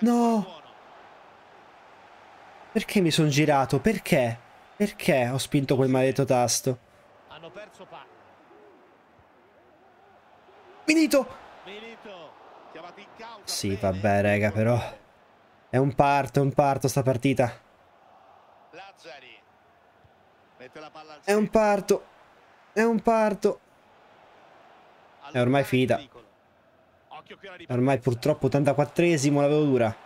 No. Perché mi sono girato? Perché? Perché ho spinto quel maledetto tasto? Hanno perso pa- Minito! Minito! Sì, vabbè, raga, però... È un parto, è un parto sta partita. È un parto. È un parto. È ormai finita. È ormai purtroppo 84esimo, la vedo dura.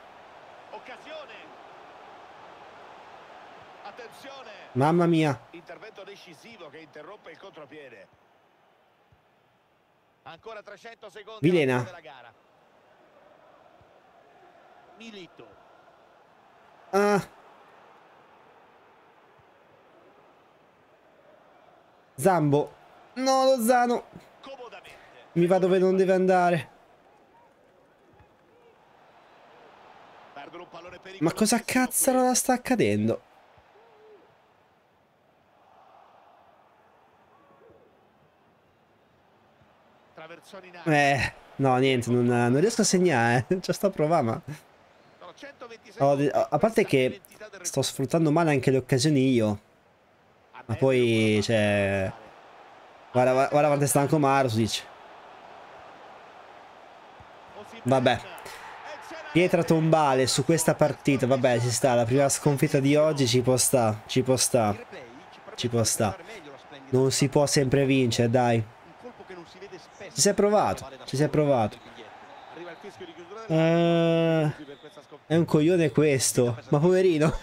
Mamma mia. Intervento decisivo che interrompe il contropiede. Ancora 300 secondi Vilena. della gara. Milito. Ah. Zambo. No, Lozano. Mi va dove non deve andare. Ma cosa cazzo la sta accadendo? Eh, no, niente, non, non riesco a segnare. Eh. (laughs) Ci sto a provare, ma... a parte che sto sfruttando male anche le occasioni io. Ma poi, cioè... Guarda, guarda quanto è stanco Marusic. Vabbè. Eh, Pietra tombale su questa partita. Vabbè, ci sta. La prima sconfitta di oggi ci può sta. Ci può sta. Ci può sta. Non si può sempre vincere, dai. Ci si è provato, ci si è provato. Uh, è un coglione questo, ma poverino. (laughs) o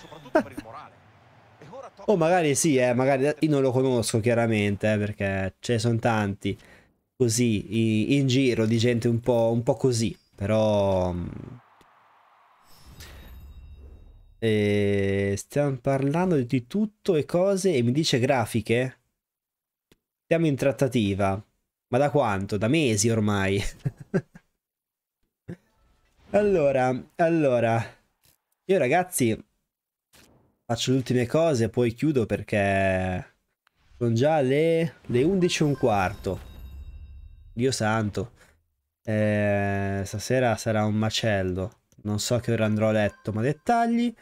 oh, magari sì, eh, magari io non lo conosco chiaramente, eh, perché ce ne sono tanti così in giro di gente un po', un po così, però... Mm. E stiamo parlando di tutto e cose e mi dice grafiche? Siamo in trattativa. Ma da quanto? Da mesi ormai. (laughs) allora, allora. Io ragazzi faccio le ultime cose e poi chiudo perché sono già le, le 11 e un quarto. Dio santo. Eh, stasera sarà un macello. Non so che ora andrò a letto, ma dettagli.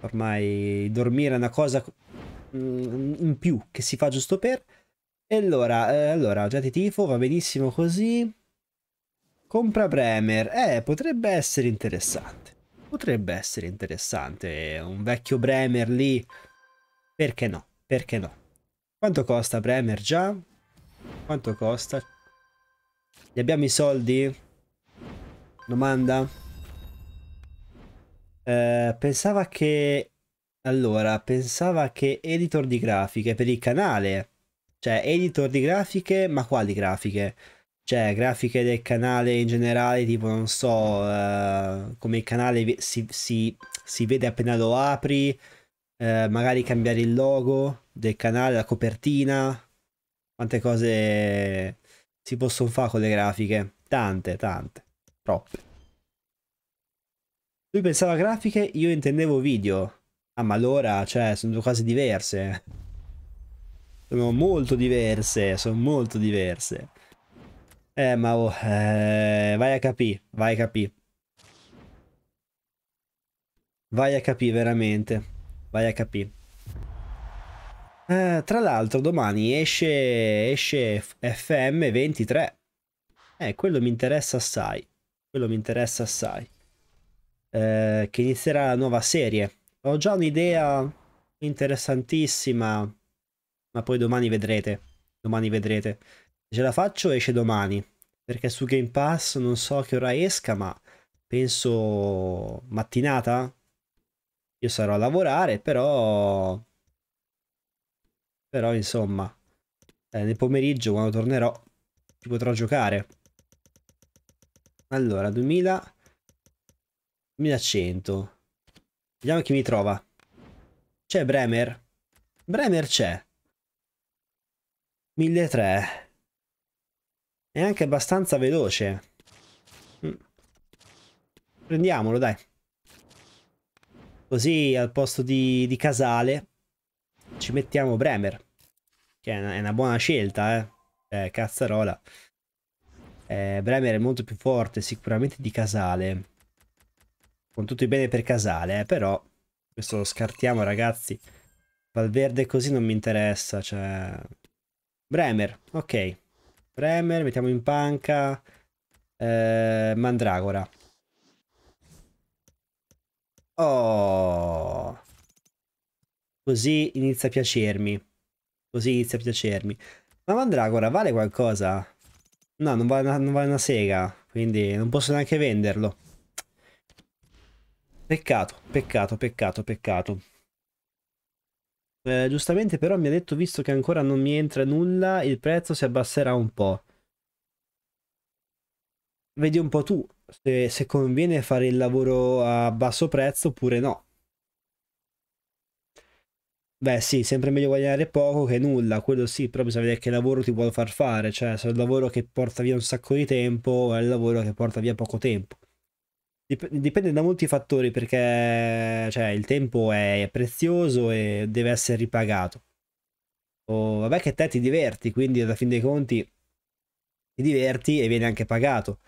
Ormai dormire è una cosa mm, in più che si fa giusto per. E allora, eh, allora, già ti tifo, va benissimo così. Compra Bremer, eh, potrebbe essere interessante. Potrebbe essere interessante, un vecchio Bremer lì. Perché no? Perché no? Quanto costa Bremer già? Quanto costa? Gli abbiamo i soldi? Domanda? Eh, pensava che... Allora, pensava che editor di grafiche per il canale cioè, editor di grafiche, ma quali grafiche? Cioè, grafiche del canale in generale, tipo, non so, uh, come il canale si, si, si, vede appena lo apri, uh, magari cambiare il logo del canale, la copertina, quante cose si possono fare con le grafiche. Tante, tante, troppe. Lui pensava grafiche, io intendevo video. Ah, ma allora, cioè, sono due cose diverse. Sono molto diverse, sono molto diverse. Eh, ma oh, eh, vai a capire, vai a capire. Vai a capire veramente, vai a capire. Eh, tra l'altro domani esce, esce FM23. Eh, quello mi interessa assai. Quello mi interessa assai. Eh, che inizierà la nuova serie. Ho già un'idea interessantissima ma poi domani vedrete. Domani vedrete. Se ce la faccio esce domani, perché su Game Pass non so che ora esca, ma penso mattinata. Io sarò a lavorare, però... Però insomma, eh, nel pomeriggio quando tornerò ci potrò giocare. Allora, 2000... 1100. Vediamo chi mi trova. C'è Bremer? Bremer c'è. 1300. È anche abbastanza veloce. Mm. Prendiamolo, dai. Così al posto di, di Casale ci mettiamo Bremer. Che è una, è una buona scelta, eh. eh cazzarola. Eh, Bremer è molto più forte sicuramente di Casale. Con tutto il bene per Casale, eh, però... Questo lo scartiamo, ragazzi. Valverde così non mi interessa, cioè... Bremer, ok. Bremer, mettiamo in panca. Eh, Mandragora. Oh. Così inizia a piacermi. Così inizia a piacermi. Ma Mandragora vale qualcosa? No, non vale, una, non vale una sega. Quindi non posso neanche venderlo. Peccato, peccato, peccato, peccato. Eh, giustamente però mi ha detto, visto che ancora non mi entra nulla, il prezzo si abbasserà un po'. Vedi un po' tu se, se conviene fare il lavoro a basso prezzo oppure no. Beh sì, sempre meglio guadagnare poco che nulla, quello sì, però bisogna vedere che lavoro ti vuole far fare, cioè se è un lavoro che porta via un sacco di tempo o è un lavoro che porta via poco tempo dipende da molti fattori perché cioè, il tempo è prezioso e deve essere ripagato. Oh, vabbè che te ti diverti, quindi alla fin dei conti ti diverti e viene anche pagato.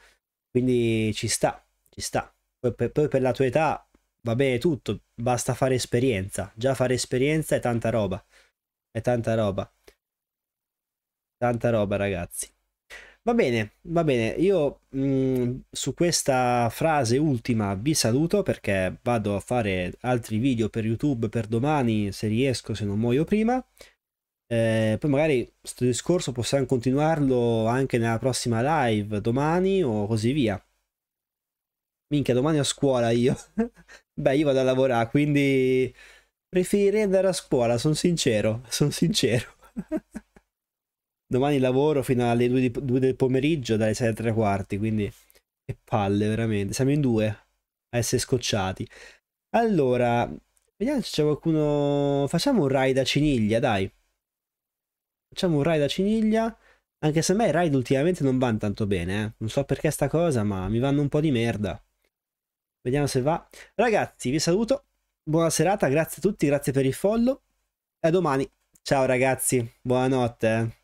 Quindi ci sta, ci sta. Poi per, poi per la tua età va bene tutto, basta fare esperienza. Già fare esperienza è tanta roba. È tanta roba. Tanta roba, ragazzi. Va bene, va bene, io mh, mm, su questa frase ultima vi saluto perché vado a fare altri video per YouTube per domani se riesco, se non muoio prima. Eh, poi magari questo discorso possiamo continuarlo anche nella prossima live domani o così via. Minchia, domani a scuola io. (laughs) Beh, io vado a lavorare, quindi preferirei andare a scuola, sono sincero, sono sincero. (laughs) domani lavoro fino alle 2, di, 2 del pomeriggio dalle 6 alle 3 quarti, quindi che palle veramente, siamo in due a essere scocciati. Allora, vediamo se c'è qualcuno... Facciamo un raid a ciniglia, dai. Facciamo un raid a ciniglia, anche se a me i raid ultimamente non vanno tanto bene, eh. Non so perché sta cosa, ma mi vanno un po' di merda. Vediamo se va. Ragazzi, vi saluto. Buona serata, grazie a tutti, grazie per il follow. E a domani. Ciao ragazzi, buonanotte. eh.